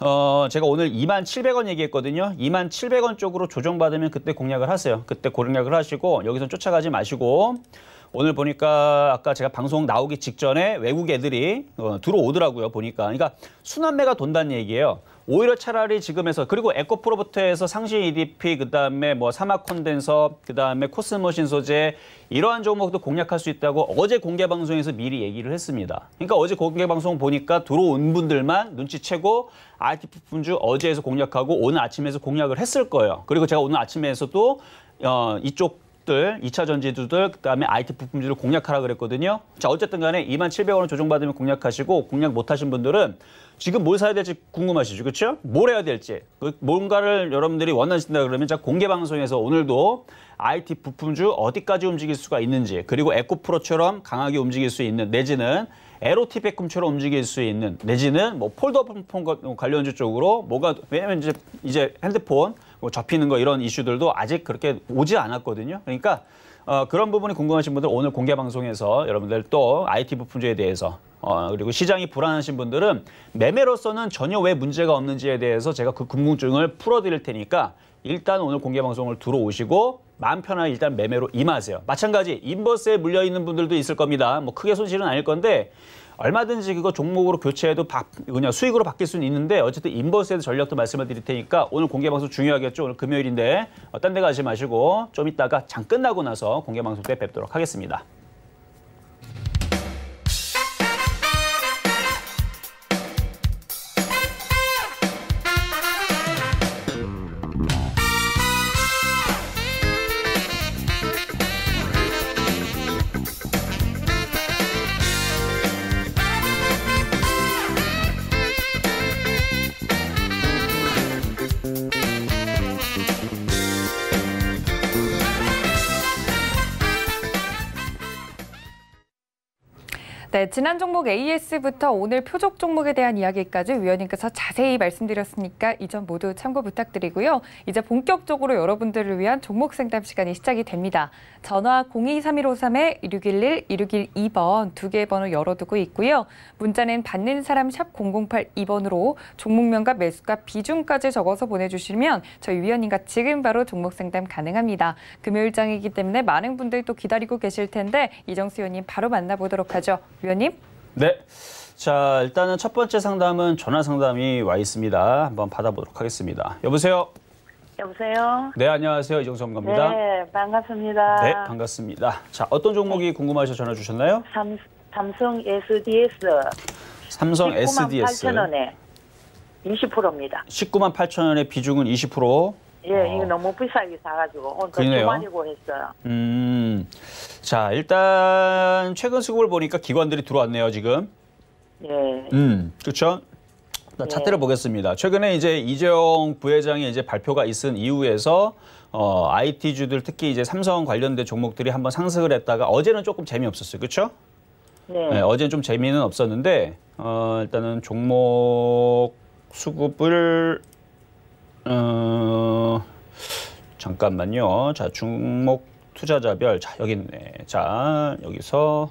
어, 제가 오늘 2만 700원 얘기했거든요. 2만 700원 쪽으로 조정받으면 그때 공략을 하세요. 그때 고 공략을 하시고 여기서 쫓아가지 마시고 오늘 보니까 아까 제가 방송 나오기 직전에 외국 애들이 어, 들어오더라고요. 보니까. 그러니까 순환매가 돈다는 얘기예요. 오히려 차라리 지금에서 그리고 에코프로부터에서 상시 EDP 그다음에 뭐 사막 콘덴서 그다음에 코스모신 소재 이러한 종목도 공략할 수 있다고 어제 공개 방송에서 미리 얘기를 했습니다. 그러니까 어제 공개 방송 보니까 들어온 분들만 눈치채고 IT 부품주 어제에서 공략하고 오늘 아침에서 공략을 했을 거예요. 그리고 제가 오늘 아침에서도 어, 이쪽 기업들, 2차 전지주들, 그다음에 IT 부품주를 공략하라 그랬거든요. 자, 어쨌든 간에 2만 700원을 조정받으면 공략하시고 공략 못 하신 분들은 지금 뭘 사야 될지 궁금하시죠. 그렇죠? 뭘 해야 될지. 그 뭔가를 여러분들이 원하신다 그러면 자, 공개 방송에서 오늘도 IT 부품주 어디까지 움직일 수가 있는지 그리고 에코프로처럼 강하게 움직일 수 있는 내지는 에로티백금처럼 움직일 수 있는 내지는 뭐 폴더폰 관련주 쪽으로 뭐가 왜냐면 이제 이제 핸드폰 뭐 접히는 거 이런 이슈들도 아직 그렇게 오지 않았거든요. 그러니까 어, 그런 부분이 궁금하신 분들 오늘 공개 방송에서 여러분들 또 IT 부품주에 대해서 어, 그리고 시장이 불안하신 분들은 매매로서는 전혀 왜 문제가 없는지에 대해서 제가 그 궁금증을 풀어드릴 테니까 일단 오늘 공개 방송을 들어오시고 마음 편하게 일단 매매로 임하세요. 마찬가지 인버스에 물려있는 분들도 있을 겁니다. 뭐 크게 손실은 아닐 건데 얼마든지 그거 종목으로 교체해도 바, 그냥 수익으로 바뀔 수는 있는데 어쨌든 인버스에 전략도 말씀을 드릴 테니까 오늘 공개 방송 중요하겠죠. 오늘 금요일인데 어, 딴데 가지 마시고 좀 이따가 장 끝나고 나서 공개 방송 때 뵙도록 하겠습니다. 네, 지난 종목 AS부터 오늘 표적 종목에 대한 이야기까지 위원님께서 자세히 말씀드렸으니까 이 점 모두 참고 부탁드리고요. 이제 본격적으로 여러분들을 위한 종목 상담 시간이 시작이 됩니다. 전화 023153-1611-1612번 두 개의 번호 열어두고 있고요. 문자는 받는 사람 샵 0082번으로 종목명과 매수가 비중까지 적어서 보내주시면 저희 위원님과 지금 바로 종목 상담 가능합니다. 금요일장이기 때문에 많은 분들이 또 기다리고 계실 텐데 이정수 위원님 바로 만나보도록 하죠. 위원님. 네. 자, 일단은 첫 번째 상담은 전화 상담이 와 있습니다. 한번 받아보도록 하겠습니다. 여보세요. 여보세요. 네, 안녕하세요. 이정선 전문가입니다. 네, 반갑습니다. 네, 반갑습니다. 자, 어떤 종목이 네. 궁금하셔 전화 주셨나요? 삼, 삼성 SDS. 삼성 SDS. 8천 원에 20%입니다. 19만 8천 원의 비중은 20%. 예, 어. 이거 너무 비싸게 사가지고 오늘 두만이고 했어요. 음, 자 일단 최근 수급을 보니까 기관들이 들어왔네요 지금. 예. 음, 그렇죠. 예. 차트를 보겠습니다. 최근에 이제 이재용 부회장이 이제 발표가 있은 이후에서 어, IT 주들 특히 이제 삼성 관련된 종목들이 한번 상승을 했다가 어제는 조금 재미없었어요, 그렇죠? 네. 네. 어제는 좀 재미는 없었는데 어, 일단은 종목 수급을 어, 잠깐만요. 자, 중목 투자자별. 자, 여기 있네. 자, 여기서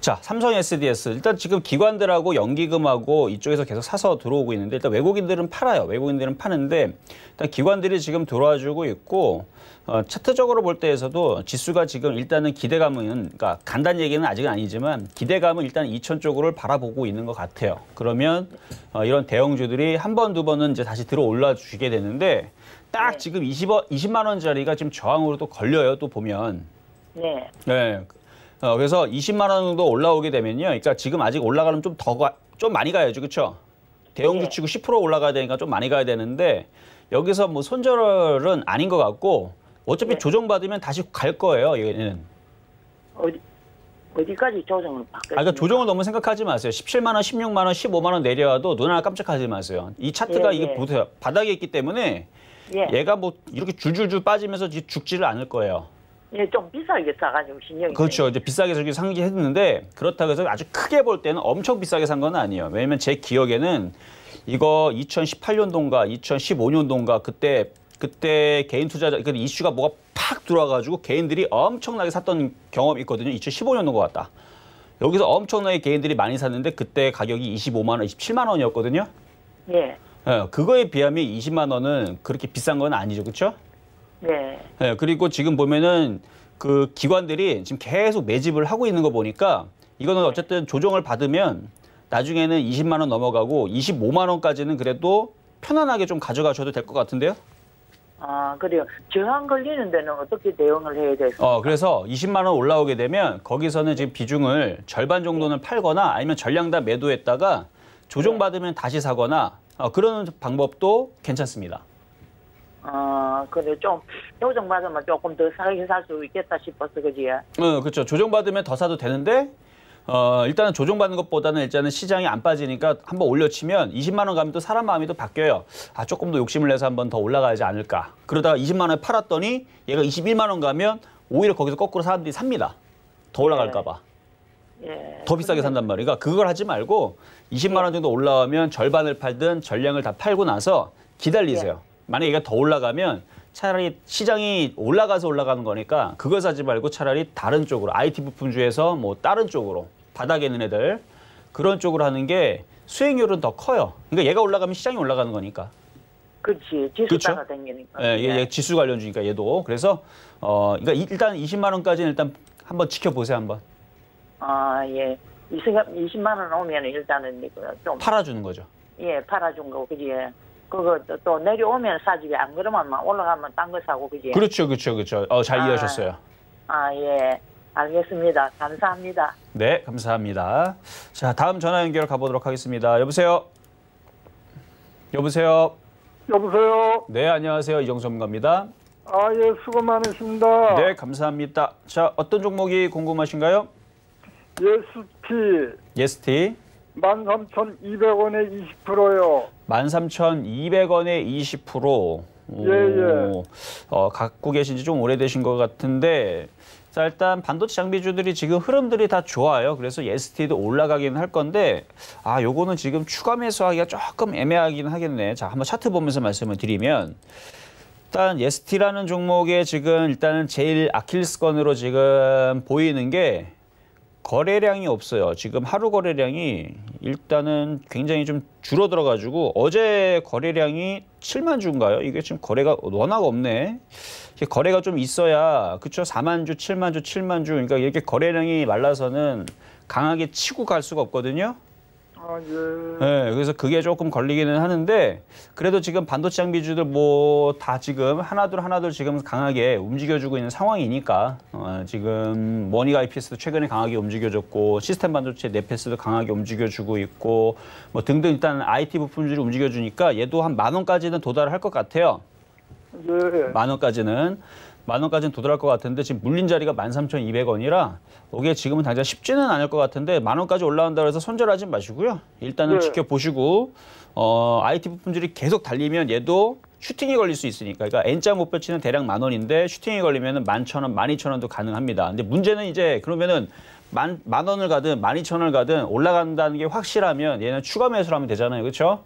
자, 삼성 SDS. 일단 지금 기관들하고 연기금하고 이쪽에서 계속 사서 들어오고 있는데 일단 외국인들은 팔아요. 외국인들은 파는데 일단 기관들이 지금 들어와주고 있고 어, 차트적으로 볼 때에서도 지수가 지금 일단은 기대감은 그러니까 간단 얘기는 아직은 아니지만 기대감은 일단 2천 쪽으로 바라보고 있는 것 같아요. 그러면 어, 이런 대형주들이 한 번 두 번은 이제 다시 들어 올라 주게 되는데 딱 네. 지금 20원, 20만 원짜리가 지금 저항으로 또 걸려요. 또 보면. 네. 네. 어, 그래서 20만 원 정도 올라오게 되면요. 그러니까 지금 아직 올라가면 좀 더좀 많이 가야죠, 그렇죠? 대형 주치고 10% 올라가야 되니까 좀 많이 가야 되는데 여기서 뭐 손절은 아닌 것 같고 어차피 네. 조정 받으면 다시 갈 거예요. 얘는 어디 어디까지 조정을 받겠습니 아, 그러니까 조정을 너무 생각하지 마세요. 17만 원, 16만 원, 15만 원 내려와도 눈 하나 깜짝하지 마세요. 이 차트가 예, 이게 예. 보세요. 바닥에 있기 때문에 예. 얘가 뭐 이렇게 줄줄줄 빠지면서 죽지를 않을 거예요. 예, 좀 비싸게 싸가지고 신형이. 그렇죠. 이제 비싸게 저기 상기 했는데 그렇다고 해서 아주 크게 볼 때는 엄청 비싸게 산 건 아니에요. 왜냐면 제 기억에는 이거 2018년도인가 2015년도인가 그때 그때 개인 투자자 그 이슈가 뭐가 팍 들어와가지고 개인들이 엄청나게 샀던 경험이 있거든요. 2015년도인 것 같다. 여기서 엄청나게 개인들이 많이 샀는데 그때 가격이 25만 원, 27만 원이었거든요. 예. 예, 그거에 비하면 20만 원은 그렇게 비싼 건 아니죠, 그렇죠? 네. 네. 그리고 지금 보면은 그 기관들이 지금 계속 매집을 하고 있는 거 보니까 이거는 네. 어쨌든 조정을 받으면 나중에는 20만 원 넘어가고 25만 원까지는 그래도 편안하게 좀 가져가셔도 될 것 같은데요. 아 그래요. 저항 걸리는 데는 어떻게 대응을 해야 될까요? 어 그래서 20만 원 올라오게 되면 거기서는 지금 비중을 절반 정도는 팔거나 아니면 전량다 매도했다가 조정 네. 받으면 다시 사거나 어, 그런 방법도 괜찮습니다. 어, 아, 그래 좀 조정받으면 조금 더 싸게 살 수 있겠다 싶어서 그지? 어, 그렇죠. 조정받으면 더 사도 되는데 어, 일단은 조정받는 것보다는 일단은 시장이 안 빠지니까 한번 올려치면 20만 원 가면 또 사람 마음이 또 바뀌어요. 아, 조금 더 욕심을 내서 한번 더 올라가야지 않을까. 그러다가 20만 원에 팔았더니 얘가 21만 원 가면 오히려 거기서 거꾸로 사람들이 삽니다. 더 올라갈까 봐. 예. 예. 더 비싸게 산단 말이야. 그러니까 그걸 하지 말고 20만 원 정도 올라오면 절반을 팔든 전량을 다 팔고 나서 기다리세요. 예. 만약에 얘가 더 올라가면 차라리 시장이 올라가서 올라가는 거니까 그거 사지 말고 차라리 다른 쪽으로 IT 부품주에서 뭐 다른 쪽으로 바닥에 있는 애들 그런 쪽으로 하는 게 수익률은 더 커요. 그러니까 얘가 올라가면 시장이 올라가는 거니까. 그렇지 지수 그쵸? 그렇죠? 따니까 예, 예, 예, 예, 지수 관련 주니까 얘도 그래서 어 그러니까 일단 20만 원까지는 일단 한번 지켜보세요 한번. 아 예. 이 20만 원 오면 일단은 이거 좀 팔아주는 거죠. 예, 팔아준 거 그지. 예. 그거 또 내려오면 사주기 안 그러면 막 올라가면 딴 거 사고 그지? 그렇죠, 그렇죠, 그렇죠. 어, 잘 아. 이해하셨어요. 아 예, 알겠습니다. 감사합니다. 네, 감사합니다. 자, 다음 전화 연결 가보도록 하겠습니다. 여보세요. 여보세요. 여보세요. 네, 안녕하세요. 이정섭입니다. 아, 예, 수고 많으십니다. 네, 감사합니다. 자, 어떤 종목이 궁금하신가요? 예스티. 예스티. 13,200원에 20%요. 13,200원에 20%. 예, 예. 어, 갖고 계신 지좀 오래되신 것 같은데 자, 일단 반도체 장비주들이 지금 흐름들이 다 좋아요. 그래서 s t 도 올라가긴 할 건데 아, 요거는 지금 추가 매수하기가 조금 애매하긴 하겠네. 자, 한번 차트 보면서 말씀을 드리면 일단 예스라는 종목에 지금 일단은 제일 아킬스건으로 지금 보이는 게 거래량이 없어요. 지금 하루 거래량이 일단은 굉장히 좀 줄어들어 가지고 어제 거래량이 7만 주인가요? 이게 지금 거래가 워낙 없네. 거래가 좀 있어야 그쵸 4만 주, 7만 주, 7만 주. 그러니까 이렇게 거래량이 말라서는 강하게 치고 갈 수가 없거든요. 아, 예. 네, 그래서 그게 조금 걸리기는 하는데 그래도 지금 반도체 장비주들 뭐 다 지금 하나둘 하나둘 지금 강하게 움직여주고 있는 상황이니까 어, 지금 머니가 IPS도 최근에 강하게 움직여줬고 시스템 반도체 네패스도 강하게 움직여주고 있고 뭐 등등 일단 IT 부품들이 움직여주니까 얘도 한 만 원까지는 도달할 것 같아요. 예. 만 원까지는 만 원까지는 도달할 것 같은데 지금 물린 자리가 만 삼천 이백 원이라 이게 지금은 당장 쉽지는 않을 것 같은데 만 원까지 올라온다그래서 손절하지 마시고요. 일단은 네. 지켜보시고 어, IT 부품들이 계속 달리면 얘도 슈팅이 걸릴 수 있으니까 그러니까 N자 목표치는 대략 만 원인데 슈팅이 걸리면 만천 원, 만이천 원도 가능합니다. 근데 문제는 이제 그러면은 만, 만 원을 가든 만이천 원을 가든 올라간다는 게 확실하면 얘는 추가 매수를 하면 되잖아요. 그렇죠?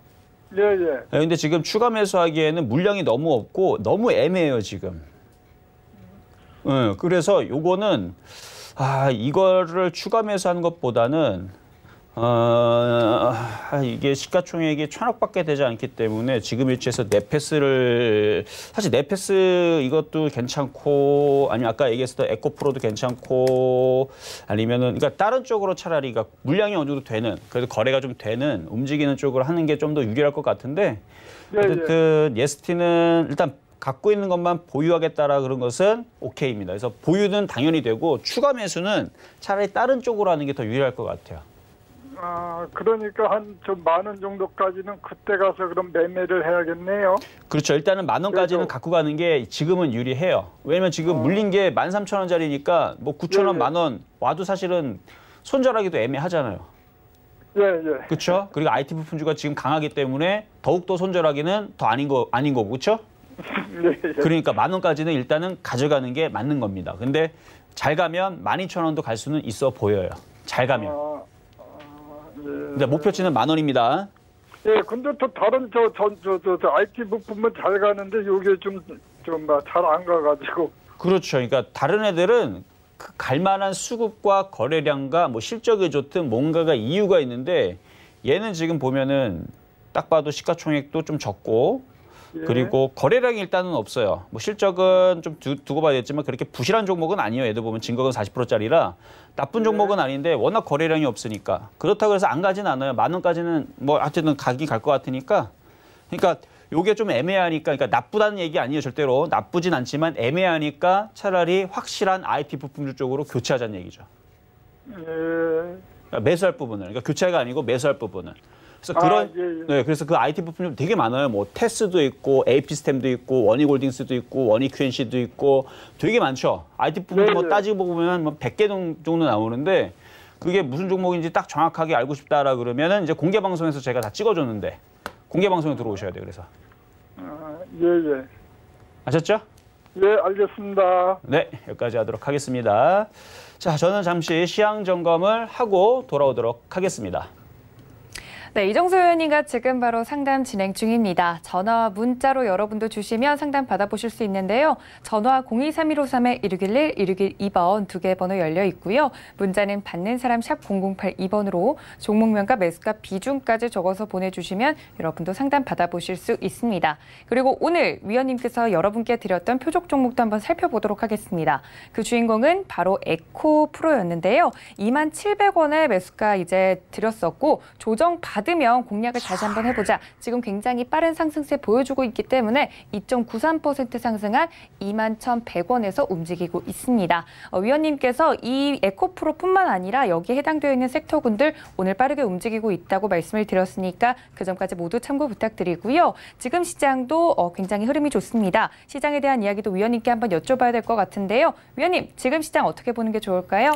네, 예, 근데 지금 추가 매수하기에는 물량이 너무 없고 너무 애매해요, 지금. 네, 그래서 요거는 아 이거를 추가해서 하는 것보다는 어, 아, 이게 시가총액이 천억밖에 되지 않기 때문에 지금 위치에서 네패스를 사실 네패스 이것도 괜찮고 아니면 아까 얘기했었던 에코프로도 괜찮고 아니면은 그러니까 다른 쪽으로 차라리 그러니까 물량이 어느 정도 되는 그래도 거래가 좀 되는 움직이는 쪽으로 하는 게 좀 더 유리할 것 같은데 예, 예. 어쨌든 예스티는 일단 갖고 있는 것만 보유하겠다라 그런 것은 오케이입니다. 그래서 보유는 당연히 되고 추가 매수는 차라리 다른 쪽으로 하는 게 더 유리할 것 같아요. 아, 그러니까 한좀만원 정도까지는 그때 가서 그럼 매매를 해야겠네요. 그렇죠. 일단은 만 원까지는 그래서... 갖고 가는 게 지금은 유리해요. 왜냐면 지금 어... 물린 게1 3 0 0 0 원짜리니까 뭐구0 원, 0 예. 예. 만원 와도 사실은 손절하기도 애매하잖아요. 예, 예. 그렇죠? 그리고 IT 부품주가 지금 강하기 때문에 더욱더 손절하기는 더 아닌 거 아닌 거고. 그렇죠? 네. 그러니까 만 원까지는 일단은 가져가는 게 맞는 겁니다. 근데 잘 가면 만 이천 원도 갈 수는 있어 보여요. 잘 가면. 아, 아 네. 근데 목표치는 만 원입니다. 예, 근데 또 다른 저, 저, 저, 저, 저 IT 부품은 잘 가는데 요게 좀, 좀잘 안 가가지고. 그렇죠. 그러니까 다른 애들은 그 갈만한 수급과 거래량과 뭐 실적이 좋든 뭔가가 이유가 있는데 얘는 지금 보면은 딱 봐도 시가총액도 좀 적고 예. 그리고 거래량이 일단은 없어요. 뭐 실적은 좀 두, 고 봐야겠지만 그렇게 부실한 종목은 아니에요. 얘들 보면 증거금 40%짜리라 나쁜 예. 종목은 예. 아닌데 워낙 거래량이 없으니까 그렇다고 해서 안 가진 않아요. 만 원까지는 뭐 하여튼 가긴 갈것 같으니까 그러니까 요게 좀 애매하니까 그러니까 나쁘다는 얘기 아니에요 절대로 나쁘진 않지만 애매하니까 차라리 확실한 IP 부품주 쪽으로 교체하자는 얘기죠. 예. 그러니까 매수할 부분을 그러니까 교체가 아니고 매수할 부분을. 그래서 그런 아, 예, 예. 네, 그래서 그 IT 부품이 되게 많아요. 뭐 테스도 있고 AP 스템도 있고 원익 골딩스도 있고 원익 QNC도 있고 되게 많죠. IT 부품 네, 뭐 네. 따지고 보면 100개 뭐 정도 나오는데 그게 무슨 종목인지 딱 정확하게 알고 싶다라 그러면은 이제 공개 방송에서 제가 다 찍어 줬는데 공개 방송에 들어오셔야 돼요. 그래서. 아, 예, 예. 아셨죠? 예, 알겠습니다. 네, 여기까지 하도록 하겠습니다. 자, 저는 잠시 시향 점검을 하고 돌아오도록 하겠습니다. 네, 이정수 의원님과 지금 바로 상담 진행 중입니다. 전화와 문자로 여러분도 주시면 상담 받아보실 수 있는데요. 전화 02315-3161, 1612번 두 개 번호 열려 있고요. 문자는 받는 사람 샵 0082번으로 종목명과 매수가 비중까지 적어서 보내주시면 여러분도 상담 받아보실 수 있습니다. 그리고 오늘 위원님께서 여러분께 드렸던 표적 종목도 한번 살펴보도록 하겠습니다. 그 주인공은 바로 에코 프로였는데요. 2만 700원의 매수가 이제 드렸었고 조정 받 받으면 공략을 다시 한번 해보자. 지금 굉장히 빠른 상승세 보여주고 있기 때문에 2.93% 상승한 21,100원에서 움직이고 있습니다. 어, 위원님께서 이 에코프로뿐만 아니라 여기에 해당되어 있는 섹터군들 오늘 빠르게 움직이고 있다고 말씀을 드렸으니까 그 점까지 모두 참고 부탁드리고요. 지금 시장도 어, 굉장히 흐름이 좋습니다. 시장에 대한 이야기도 위원님께 한번 여쭤봐야 될 것 같은데요. 위원님, 지금 시장 어떻게 보는 게 좋을까요?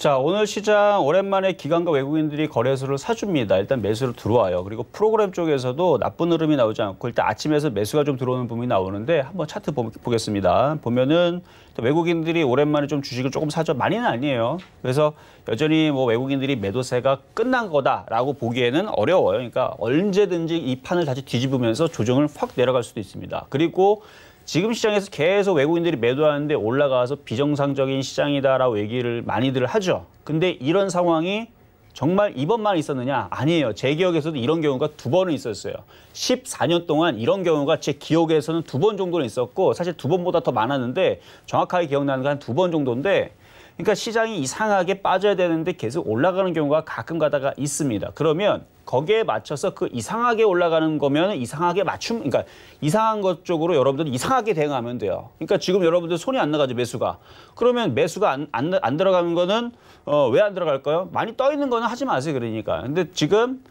자, 오늘 시장 오랜만에 기관과 외국인들이 거래소를 사줍니다. 일단 매수로 들어와요. 그리고 프로그램 쪽에서도 나쁜 흐름이 나오지 않고 일단 아침에서 매수가 좀 들어오는 부분이 나오는데 한번 차트 보겠습니다. 보면은 또 외국인들이 오랜만에 좀 주식을 조금 사죠. 많이는 아니에요. 그래서 여전히 뭐 외국인들이 매도세가 끝난 거다라고 보기에는 어려워요. 그러니까 언제든지 이 판을 다시 뒤집으면서 조정을 확 내려갈 수도 있습니다. 그리고 지금 시장에서 계속 외국인들이 매도하는데 올라가서 비정상적인 시장이다라고 얘기를 많이들 하죠. 근데 이런 상황이 정말 이번만 있었느냐? 아니에요. 제 기억에서도 이런 경우가 두 번은 있었어요. 14년 동안 이런 경우가 제 기억에서는 두 번 정도는 있었고 사실 두 번보다 더 많았는데 정확하게 기억나는 건 한 두 번 정도인데 그러니까 시장이 이상하게 빠져야 되는데 계속 올라가는 경우가 가끔 가다가 있습니다. 그러면 거기에 맞춰서 그 이상하게 올라가는 거면 이상하게 맞춤, 그러니까 이상한 것 쪽으로 여러분들 이상하게 대응하면 돼요. 그러니까 지금 여러분들 손이 안 나가죠, 매수가. 그러면 매수가 안, 안, 안 들어가는 거는 어, 왜 안 들어갈까요? 많이 떠 있는 거는 하지 마세요, 그러니까. 근데 지금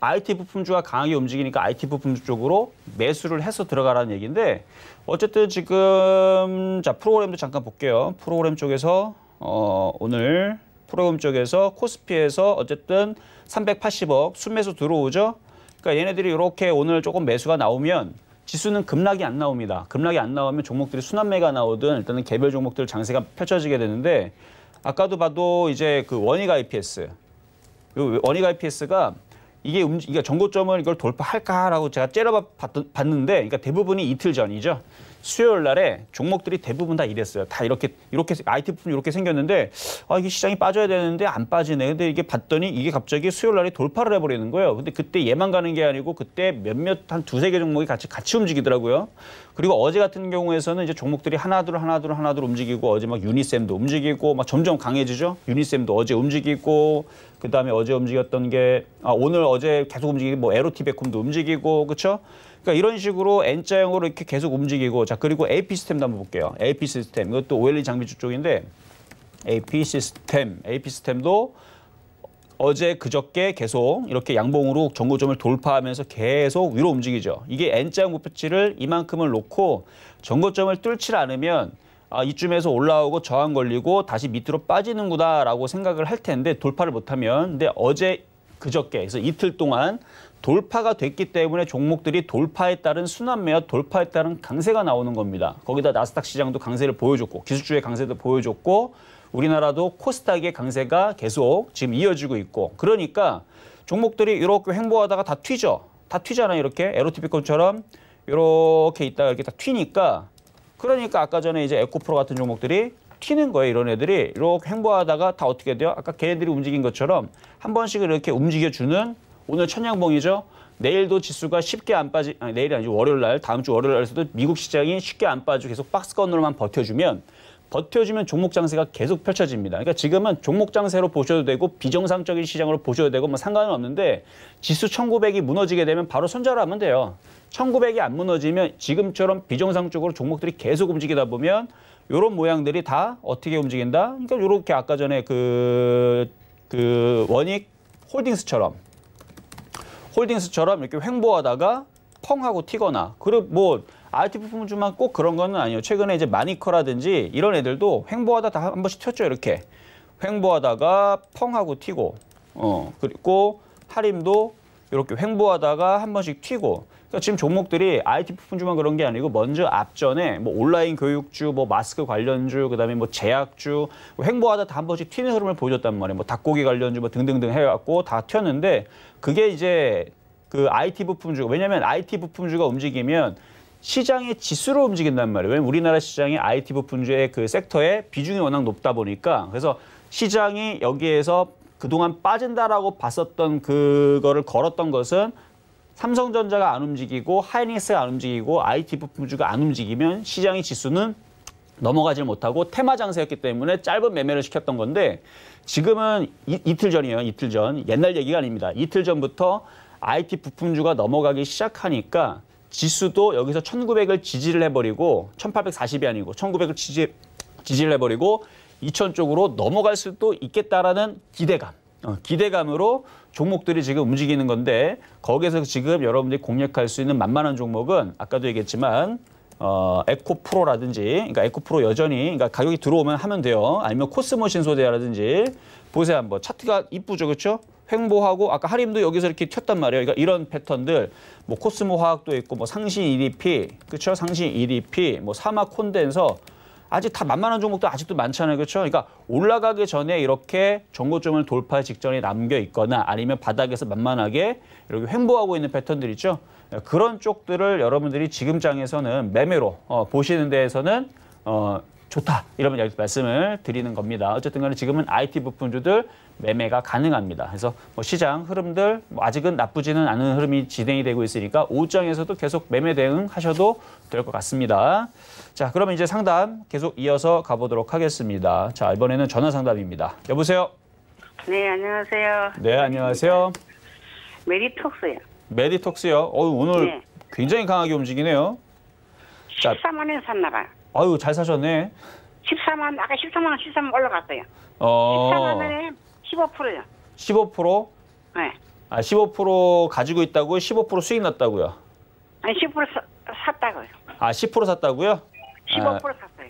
IT 부품주가 강하게 움직이니까 IT 부품주 쪽으로 매수를 해서 들어가라는 얘기인데 어쨌든 지금 자 프로그램도 잠깐 볼게요. 프로그램 쪽에서 어, 오늘 프로그램 쪽에서 코스피에서 어쨌든 380억 순매수 들어오죠. 그러니까 얘네들이 이렇게 오늘 조금 매수가 나오면 지수는 급락이 안 나옵니다. 급락이 안 나오면 종목들이 순환매가 나오든 일단은 개별 종목들 장세가 펼쳐지게 되는데 아까도 봐도 이제 그 원익 IPS 원익 IPS가 이게 그러니까 전고점을 이걸 돌파할까라고 제가 째려봤는데 그러니까 대부분이 이틀 전이죠. 수요일 날에 종목들이 대부분 다 이랬어요. 다 이렇게 이렇게 IT 부품 이렇게 생겼는데 아 이게 시장이 빠져야 되는데 안 빠지네. 근데 이게 봤더니 이게 갑자기 수요일 날에 돌파를 해버리는 거예요. 근데 그때 얘만 가는 게 아니고 그때 몇몇 한 두세 개 종목이 같이 같이 움직이더라고요. 그리고 어제 같은 경우에서는 이제 종목들이 하나둘 하나둘 하나둘 움직이고 어제 막유니쌤도 움직이고 막 점점 강해지죠. 유니쌤도 어제 움직이고 그다음에 어제 움직였던 게 아, 오늘 어제 계속 움직이고 뭐 에로티베콤도 움직이고 그렇죠? 그러니까 이런 식으로 N자형으로 이렇게 계속 움직이고 자 그리고 AP 시스템도 한번 볼게요. AP 시스템 이것도 OLE d 장비주 쪽인데 AP 시스템 AP 시스템도 어제 그저께 계속 이렇게 양봉으로 전고점을 돌파하면서 계속 위로 움직이죠. 이게 N자형 목표치를 이만큼을 놓고 전고점을 뚫지 않으면 아, 이쯤에서 올라오고 저항 걸리고 다시 밑으로 빠지는구나라고 생각을 할 텐데 돌파를 못하면 근데 어제 그저께 그래서 이틀 동안 돌파가 됐기 때문에 종목들이 돌파에 따른 순환 매어 돌파에 따른 강세가 나오는 겁니다. 거기다 나스닥 시장도 강세를 보여줬고 기술주의 강세도 보여줬고 우리나라도 코스닥의 강세가 계속 지금 이어지고 있고 그러니까 종목들이 이렇게 횡보하다가 다 튀죠. 다 튀잖아요. 이렇게 에로티피콘처럼 이렇게 있다가 이렇게 다 튀니까 그러니까 아까 전에 이제 에코프로 같은 종목들이 튀는 거예요. 이런 애들이 이렇게 횡보하다가 다 어떻게 돼요? 아까 걔네들이 움직인 것처럼 한 번씩 이렇게 움직여주는 오늘 천양봉이죠. 내일도 지수가 쉽게 안 빠지, 아니 내일이 아니죠. 월요일 날, 다음 주 월요일 날에서도 미국 시장이 쉽게 안 빠지고 계속 박스권으로만 버텨주면 버텨주면 종목 장세가 계속 펼쳐집니다. 그러니까 지금은 종목 장세로 보셔도 되고 비정상적인 시장으로 보셔도 되고 뭐 상관은 없는데 지수 1900이 무너지게 되면 바로 손절하면 돼요. 1900이 안 무너지면 지금처럼 비정상적으로 종목들이 계속 움직이다 보면 요런 모양들이 다 어떻게 움직인다? 그러니까 요렇게 아까 전에 그, 그 원익 홀딩스처럼 홀딩스처럼 이렇게 횡보하다가 펑 하고 튀거나 그리고 뭐 IT 부품주만 꼭 그런 거는 아니에요. 최근에 이제 마니커라든지 이런 애들도 횡보하다 다한 번씩 튀었죠 이렇게 횡보하다가 펑 하고 튀고 어 그리고 하림도 이렇게 횡보하다가 한 번씩 튀고 그러니까 지금 종목들이 IT 부품주만 그런 게 아니고 먼저 앞전에 뭐 온라인 교육주, 뭐 마스크 관련주, 그다음에 뭐 제약주, 뭐 행보하다 다한 번씩 튀는 흐름을 보여줬단 말이에요. 뭐 닭고기 관련주 뭐 등등등 해갖고 다 튀었는데 그게 이제 그 IT 부품주 왜냐하면 IT 부품주가 움직이면 시장의 지수로 움직인단 말이에요. 왜냐면 우리나라 시장의 IT 부품주의 그 섹터의 비중이 워낙 높다 보니까 그래서 시장이 여기에서 그동안 빠진다라고 봤었던 그거를 걸었던 것은 삼성전자가 안 움직이고 하이닉스가 안 움직이고 IT 부품주가 안 움직이면 시장의 지수는 넘어가질 못하고 테마 장세였기 때문에 짧은 매매를 시켰던 건데 지금은 이, 틀 전이에요. 이틀 전. 옛날 얘기가 아닙니다. 이틀 전부터 IT 부품주가 넘어가기 시작하니까 지수도 여기서 1900을 지지를 해버리고 1840이 아니고 1900을 지지, 지지를 해버리고 2000 쪽으로 넘어갈 수도 있겠다라는 기대감. 어, 기대감으로 종목들이 지금 움직이는 건데 거기에서 지금 여러분들이 공략할 수 있는 만만한 종목은 아까도 얘기했지만 어, 에코 프로라든지, 그러니까 에코 프로 여전히, 그러니까 가격이 들어오면 하면 돼요. 아니면 코스모 신소대라든지, 보세요 한번 차트가 이쁘죠, 그렇죠? 횡보하고 아까 하림도 여기서 이렇게 튀었단 말이에요. 그러니까 이런 패턴들, 뭐 코스모 화학도 있고, 뭐 상신 EDP, 그렇죠? 상신 EDP, 뭐 사막 콘덴서 아직 다 만만한 종목도 아직도 많잖아요. 그렇죠? 그러니까 올라가기 전에 이렇게 정고점을 돌파 직전에 남겨 있거나 아니면 바닥에서 만만하게 이렇게 횡보하고 있는 패턴들 있죠. 그런 쪽들을 여러분들이 지금 장에서는 매매로 어, 보시는 데에서는 어, 좋다. 이런 여기서 말씀을 드리는 겁니다. 어쨌든 간에 지금은 IT 부품주들 매매가 가능합니다. 그래서 뭐 시장 흐름들 뭐 아직은 나쁘지는 않은 흐름이 진행이 되고 있으니까 오장에서도 계속 매매 대응하셔도 될 것 같습니다. 자, 그러면 이제 상담 계속 이어서 가보도록 하겠습니다. 자, 이번에는 전화 상담입니다. 여보세요? 네, 안녕하세요. 네, 안녕하세요. 메리톡스요. 메리톡스요? 어, 오늘 네. 굉장히 강하게 움직이네요. 13원에 샀나 봐요. 아유 잘 사셨네. 14만 아까 14만 원 13만 원 올라갔어요. 어. 14만 원에 15%요. 15%? 네. 아15% 가지고 있다고 15% 수익 났다고요? 아니 10% 사, 샀다고요. 아10% 샀다고요? 15% 아, 샀어요.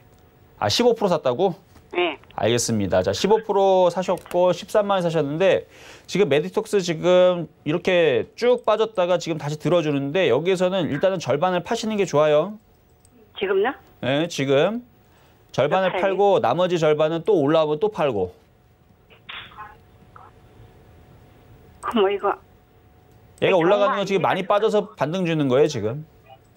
아, 아15% 샀다고? 네. 알겠습니다. 자, 15% 사셨고 13만 원 사셨는데 지금 메디톡스 지금 이렇게 쭉 빠졌다가 지금 다시 들어주는데 여기에서는 일단은 절반을 파시는 게 좋아요. 지금요? 예, 지금 절반을 팔. 네, 팔고 나머지 절반은 또 올라오면 또 팔고. 어 이거. 얘가 네, 올라가는 거 지금 많이 빠져서 반등 주는 거예요 지금.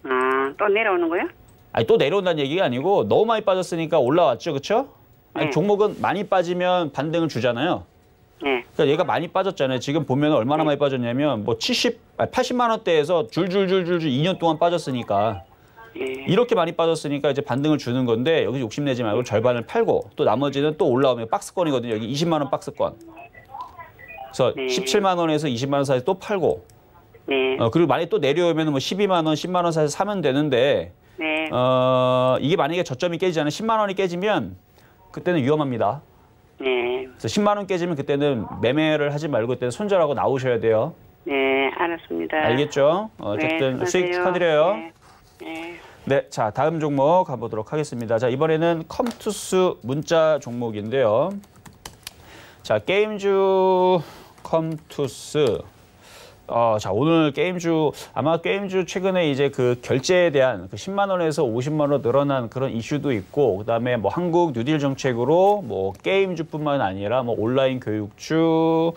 아, 또 내려오는 거예요? 아니 또 내려온다는 얘기가 아니고 너무 많이 빠졌으니까 올라왔죠, 그렇죠? 아니, 네. 종목은 많이 빠지면 반등을 주잖아요. 네. 그러니까 얘가 많이 빠졌잖아요. 지금 보면 얼마나 네. 많이 빠졌냐면 뭐 70, 80만 원대에서 줄줄줄줄줄 2년 동안 빠졌으니까. 예. 이렇게 많이 빠졌으니까 이제 반등을 주는 건데 여기 욕심내지 말고 절반을 팔고 또 나머지는 또 올라오면 박스권이거든요. 여기 20만 원 박스권. 그래서 네. 17만 원에서 20만 원 사이에서 또 팔고 네. 어, 그리고 만약에 또 내려오면 뭐 12만 원, 10만 원 사이에서 사면 되는데 네. 어, 이게 만약에 저점이 깨지잖아요. 10만 원이 깨지면 그때는 위험합니다. 네. 그래서 10만 원 깨지면 그때는 매매를 하지 말고 그때는 손절하고 나오셔야 돼요. 네, 알았습니다. 알겠죠? 어, 네, 어쨌든 수익 축하드려요. 네. 네. 자 다음 종목 가보도록 하겠습니다. 자 이번에는 컴투스 문자 종목인데요. 자 게임주 컴투스 어, 자, 오늘 게임주, 아마 게임주 최근에 이제 그 결제에 대한 그 10만 원에서 50만 원으로 늘어난 그런 이슈도 있고, 그 다음에 뭐 한국 뉴딜 정책으로 뭐 게임주뿐만 아니라 뭐 온라인 교육주,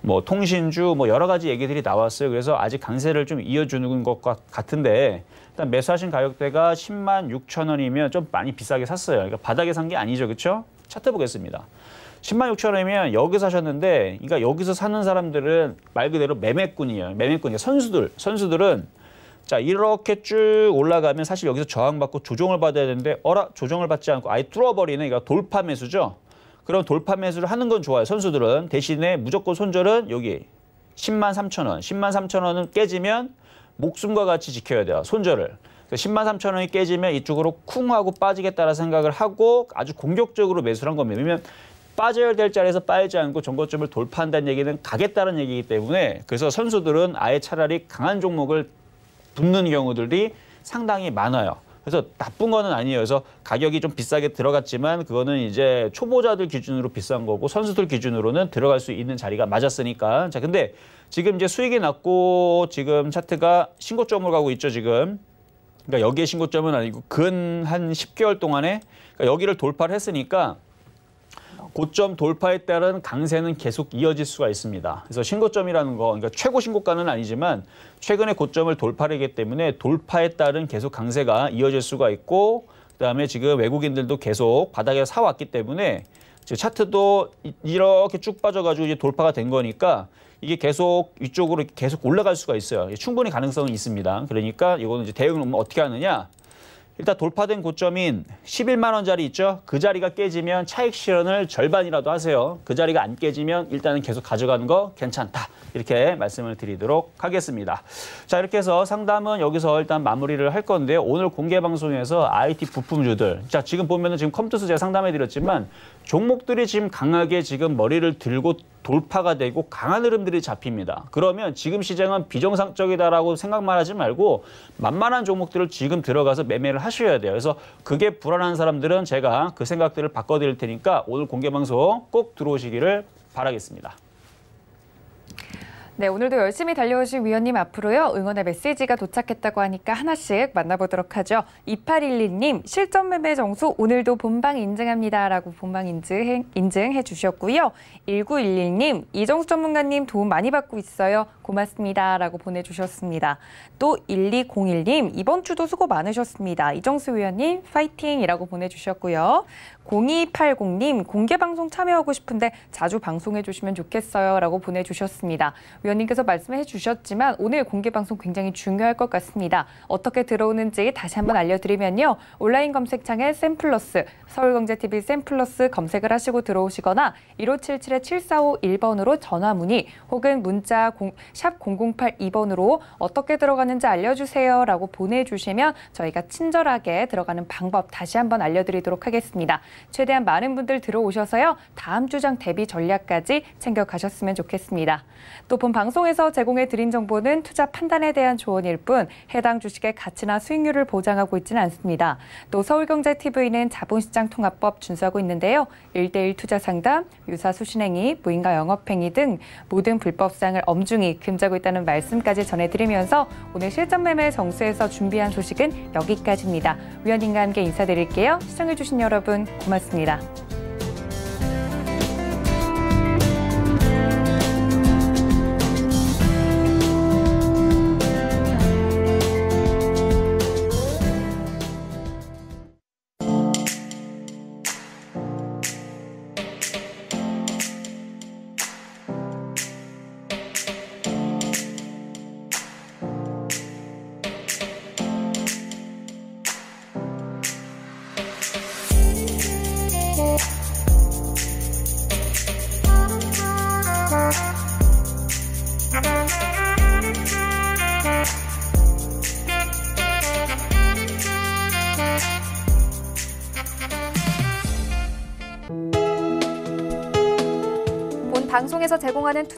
뭐 통신주, 뭐 여러 가지 얘기들이 나왔어요. 그래서 아직 강세를 좀 이어주는 것과 같은데, 일단 매수하신 가격대가 10만 6천 원이면 좀 많이 비싸게 샀어요. 그러니까 바닥에 산 게 아니죠. 그쵸 차트 보겠습니다. 10만 6천 원이면 여기서 사셨는데 그러니까 여기서 사는 사람들은 말 그대로 매매꾼이에요. 매매꾼이 그러니까 선수들. 선수들은 자 이렇게 쭉 올라가면 사실 여기서 저항받고 조정을 받아야 되는데 어라 조정을 받지 않고 아예 뚫어버리는 그러니까 돌파 매수죠. 그럼 돌파 매수를 하는 건 좋아요. 선수들은 대신에 무조건 손절은 여기 10만 3천 원. 10만 3천 원은 깨지면 목숨과 같이 지켜야 돼요. 손절을. 10만 그러니까 3천 원이 깨지면 이쪽으로 쿵 하고 빠지겠다라 는 생각을 하고 아주 공격적으로 매수를 한 겁니다. 왜냐면 빠져야 될 자리에서 빠지지 않고 전고점을 돌파한다는 얘기는 가겠다는 얘기이기 때문에 그래서 선수들은 아예 차라리 강한 종목을 붙는 경우들이 상당히 많아요. 그래서 나쁜 거는 아니에요. 그래서 가격이 좀 비싸게 들어갔지만 그거는 이제 초보자들 기준으로 비싼 거고 선수들 기준으로는 들어갈 수 있는 자리가 맞았으니까. 자, 근데 지금 이제 수익이 났고 지금 차트가 신고점으로 가고 있죠, 지금. 그러니까 여기에 신고점은 아니고 근 한 10개월 동안에 그러니까 여기를 돌파를 했으니까 고점 돌파에 따른 강세는 계속 이어질 수가 있습니다. 그래서 신고점이라는 거, 그러니까 최고 신고가는 아니지만 최근에 고점을 돌파했기 때문에 돌파에 따른 계속 강세가 이어질 수가 있고 그다음에 지금 외국인들도 계속 바닥에 사왔기 때문에 지금 차트도 이렇게 쭉 빠져가지고 이제 돌파가 된 거니까 이게 계속 위쪽으로 계속 올라갈 수가 있어요. 충분히 가능성은 있습니다. 그러니까 이거는 이제 대응을 어떻게 하느냐? 일단 돌파된 고점인 11만 원짜리 있죠. 그 자리가 깨지면 차익 실현을 절반이라도 하세요. 그 자리가 안 깨지면 일단은 계속 가져가는 거 괜찮다. 이렇게 말씀을 드리도록 하겠습니다. 자 이렇게 해서 상담은 여기서 일단 마무리를 할 건데요. 오늘 공개 방송에서 IT 부품주들 자 지금 보면은 지금 컴퓨터 수제 상담해 드렸지만 종목들이 지금 강하게 지금 머리를 들고 돌파가 되고 강한 흐름들이 잡힙니다. 그러면 지금 시장은 비정상적이다라고 생각만 하지 말고 만만한 종목들을 지금 들어가서 매매를 하셔야 돼요. 그래서 그게 불안한 사람들은 제가 그 생각들을 바꿔드릴 테니까 오늘 공개 방송 꼭 들어오시기를 바라겠습니다. 네, 오늘도 열심히 달려오신 위원님 앞으로요. 응원의 메시지가 도착했다고 하니까 하나씩 만나보도록 하죠. 2812님, 실전 매매 정수 오늘도 본방 인증합니다. 라고 본방 인증, 인증해 주셨고요. 1911님, 이정수 전문가님 도움 많이 받고 있어요. 고맙습니다. 라고 보내주셨습니다. 또 1201님, 이번 주도 수고 많으셨습니다. 이정수 위원님, 파이팅! 이라고 보내주셨고요. 0280님, 공개방송 참여하고 싶은데 자주 방송해주시면 좋겠어요. 라고 보내주셨습니다. 위원님께서 말씀해 주셨지만 오늘 공개방송 굉장히 중요할 것 같습니다. 어떻게 들어오는지 다시 한번 알려드리면요. 온라인 검색창에 샘플러스, 서울경제TV 샘플러스 검색을 하시고 들어오시거나 1577-7451번으로 전화 문의 혹은 문자 0샵 0082번으로 어떻게 들어가는지 알려주세요 라고 보내주시면 저희가 친절하게 들어가는 방법 다시 한번 알려드리도록 하겠습니다. 최대한 많은 분들 들어오셔서요. 다음 주장 대비 전략까지 챙겨가셨으면 좋겠습니다. 또 본 방송에서 제공해드린 정보는 투자 판단에 대한 조언일 뿐 해당 주식의 가치나 수익률을 보장하고 있지는 않습니다. 또 서울경제TV는 자본시장 통합법 준수하고 있는데요. 일대일 투자 상담, 유사 수신행위, 무인과 영업행위 등 모든 불법 사항을 엄중히 금자고 있다는 말씀까지 전해드리면서 오늘 실전매매 정수에서 준비한 소식은 여기까지입니다. 위원님과 함께 인사드릴게요. 시청해주신 여러분 고맙습니다.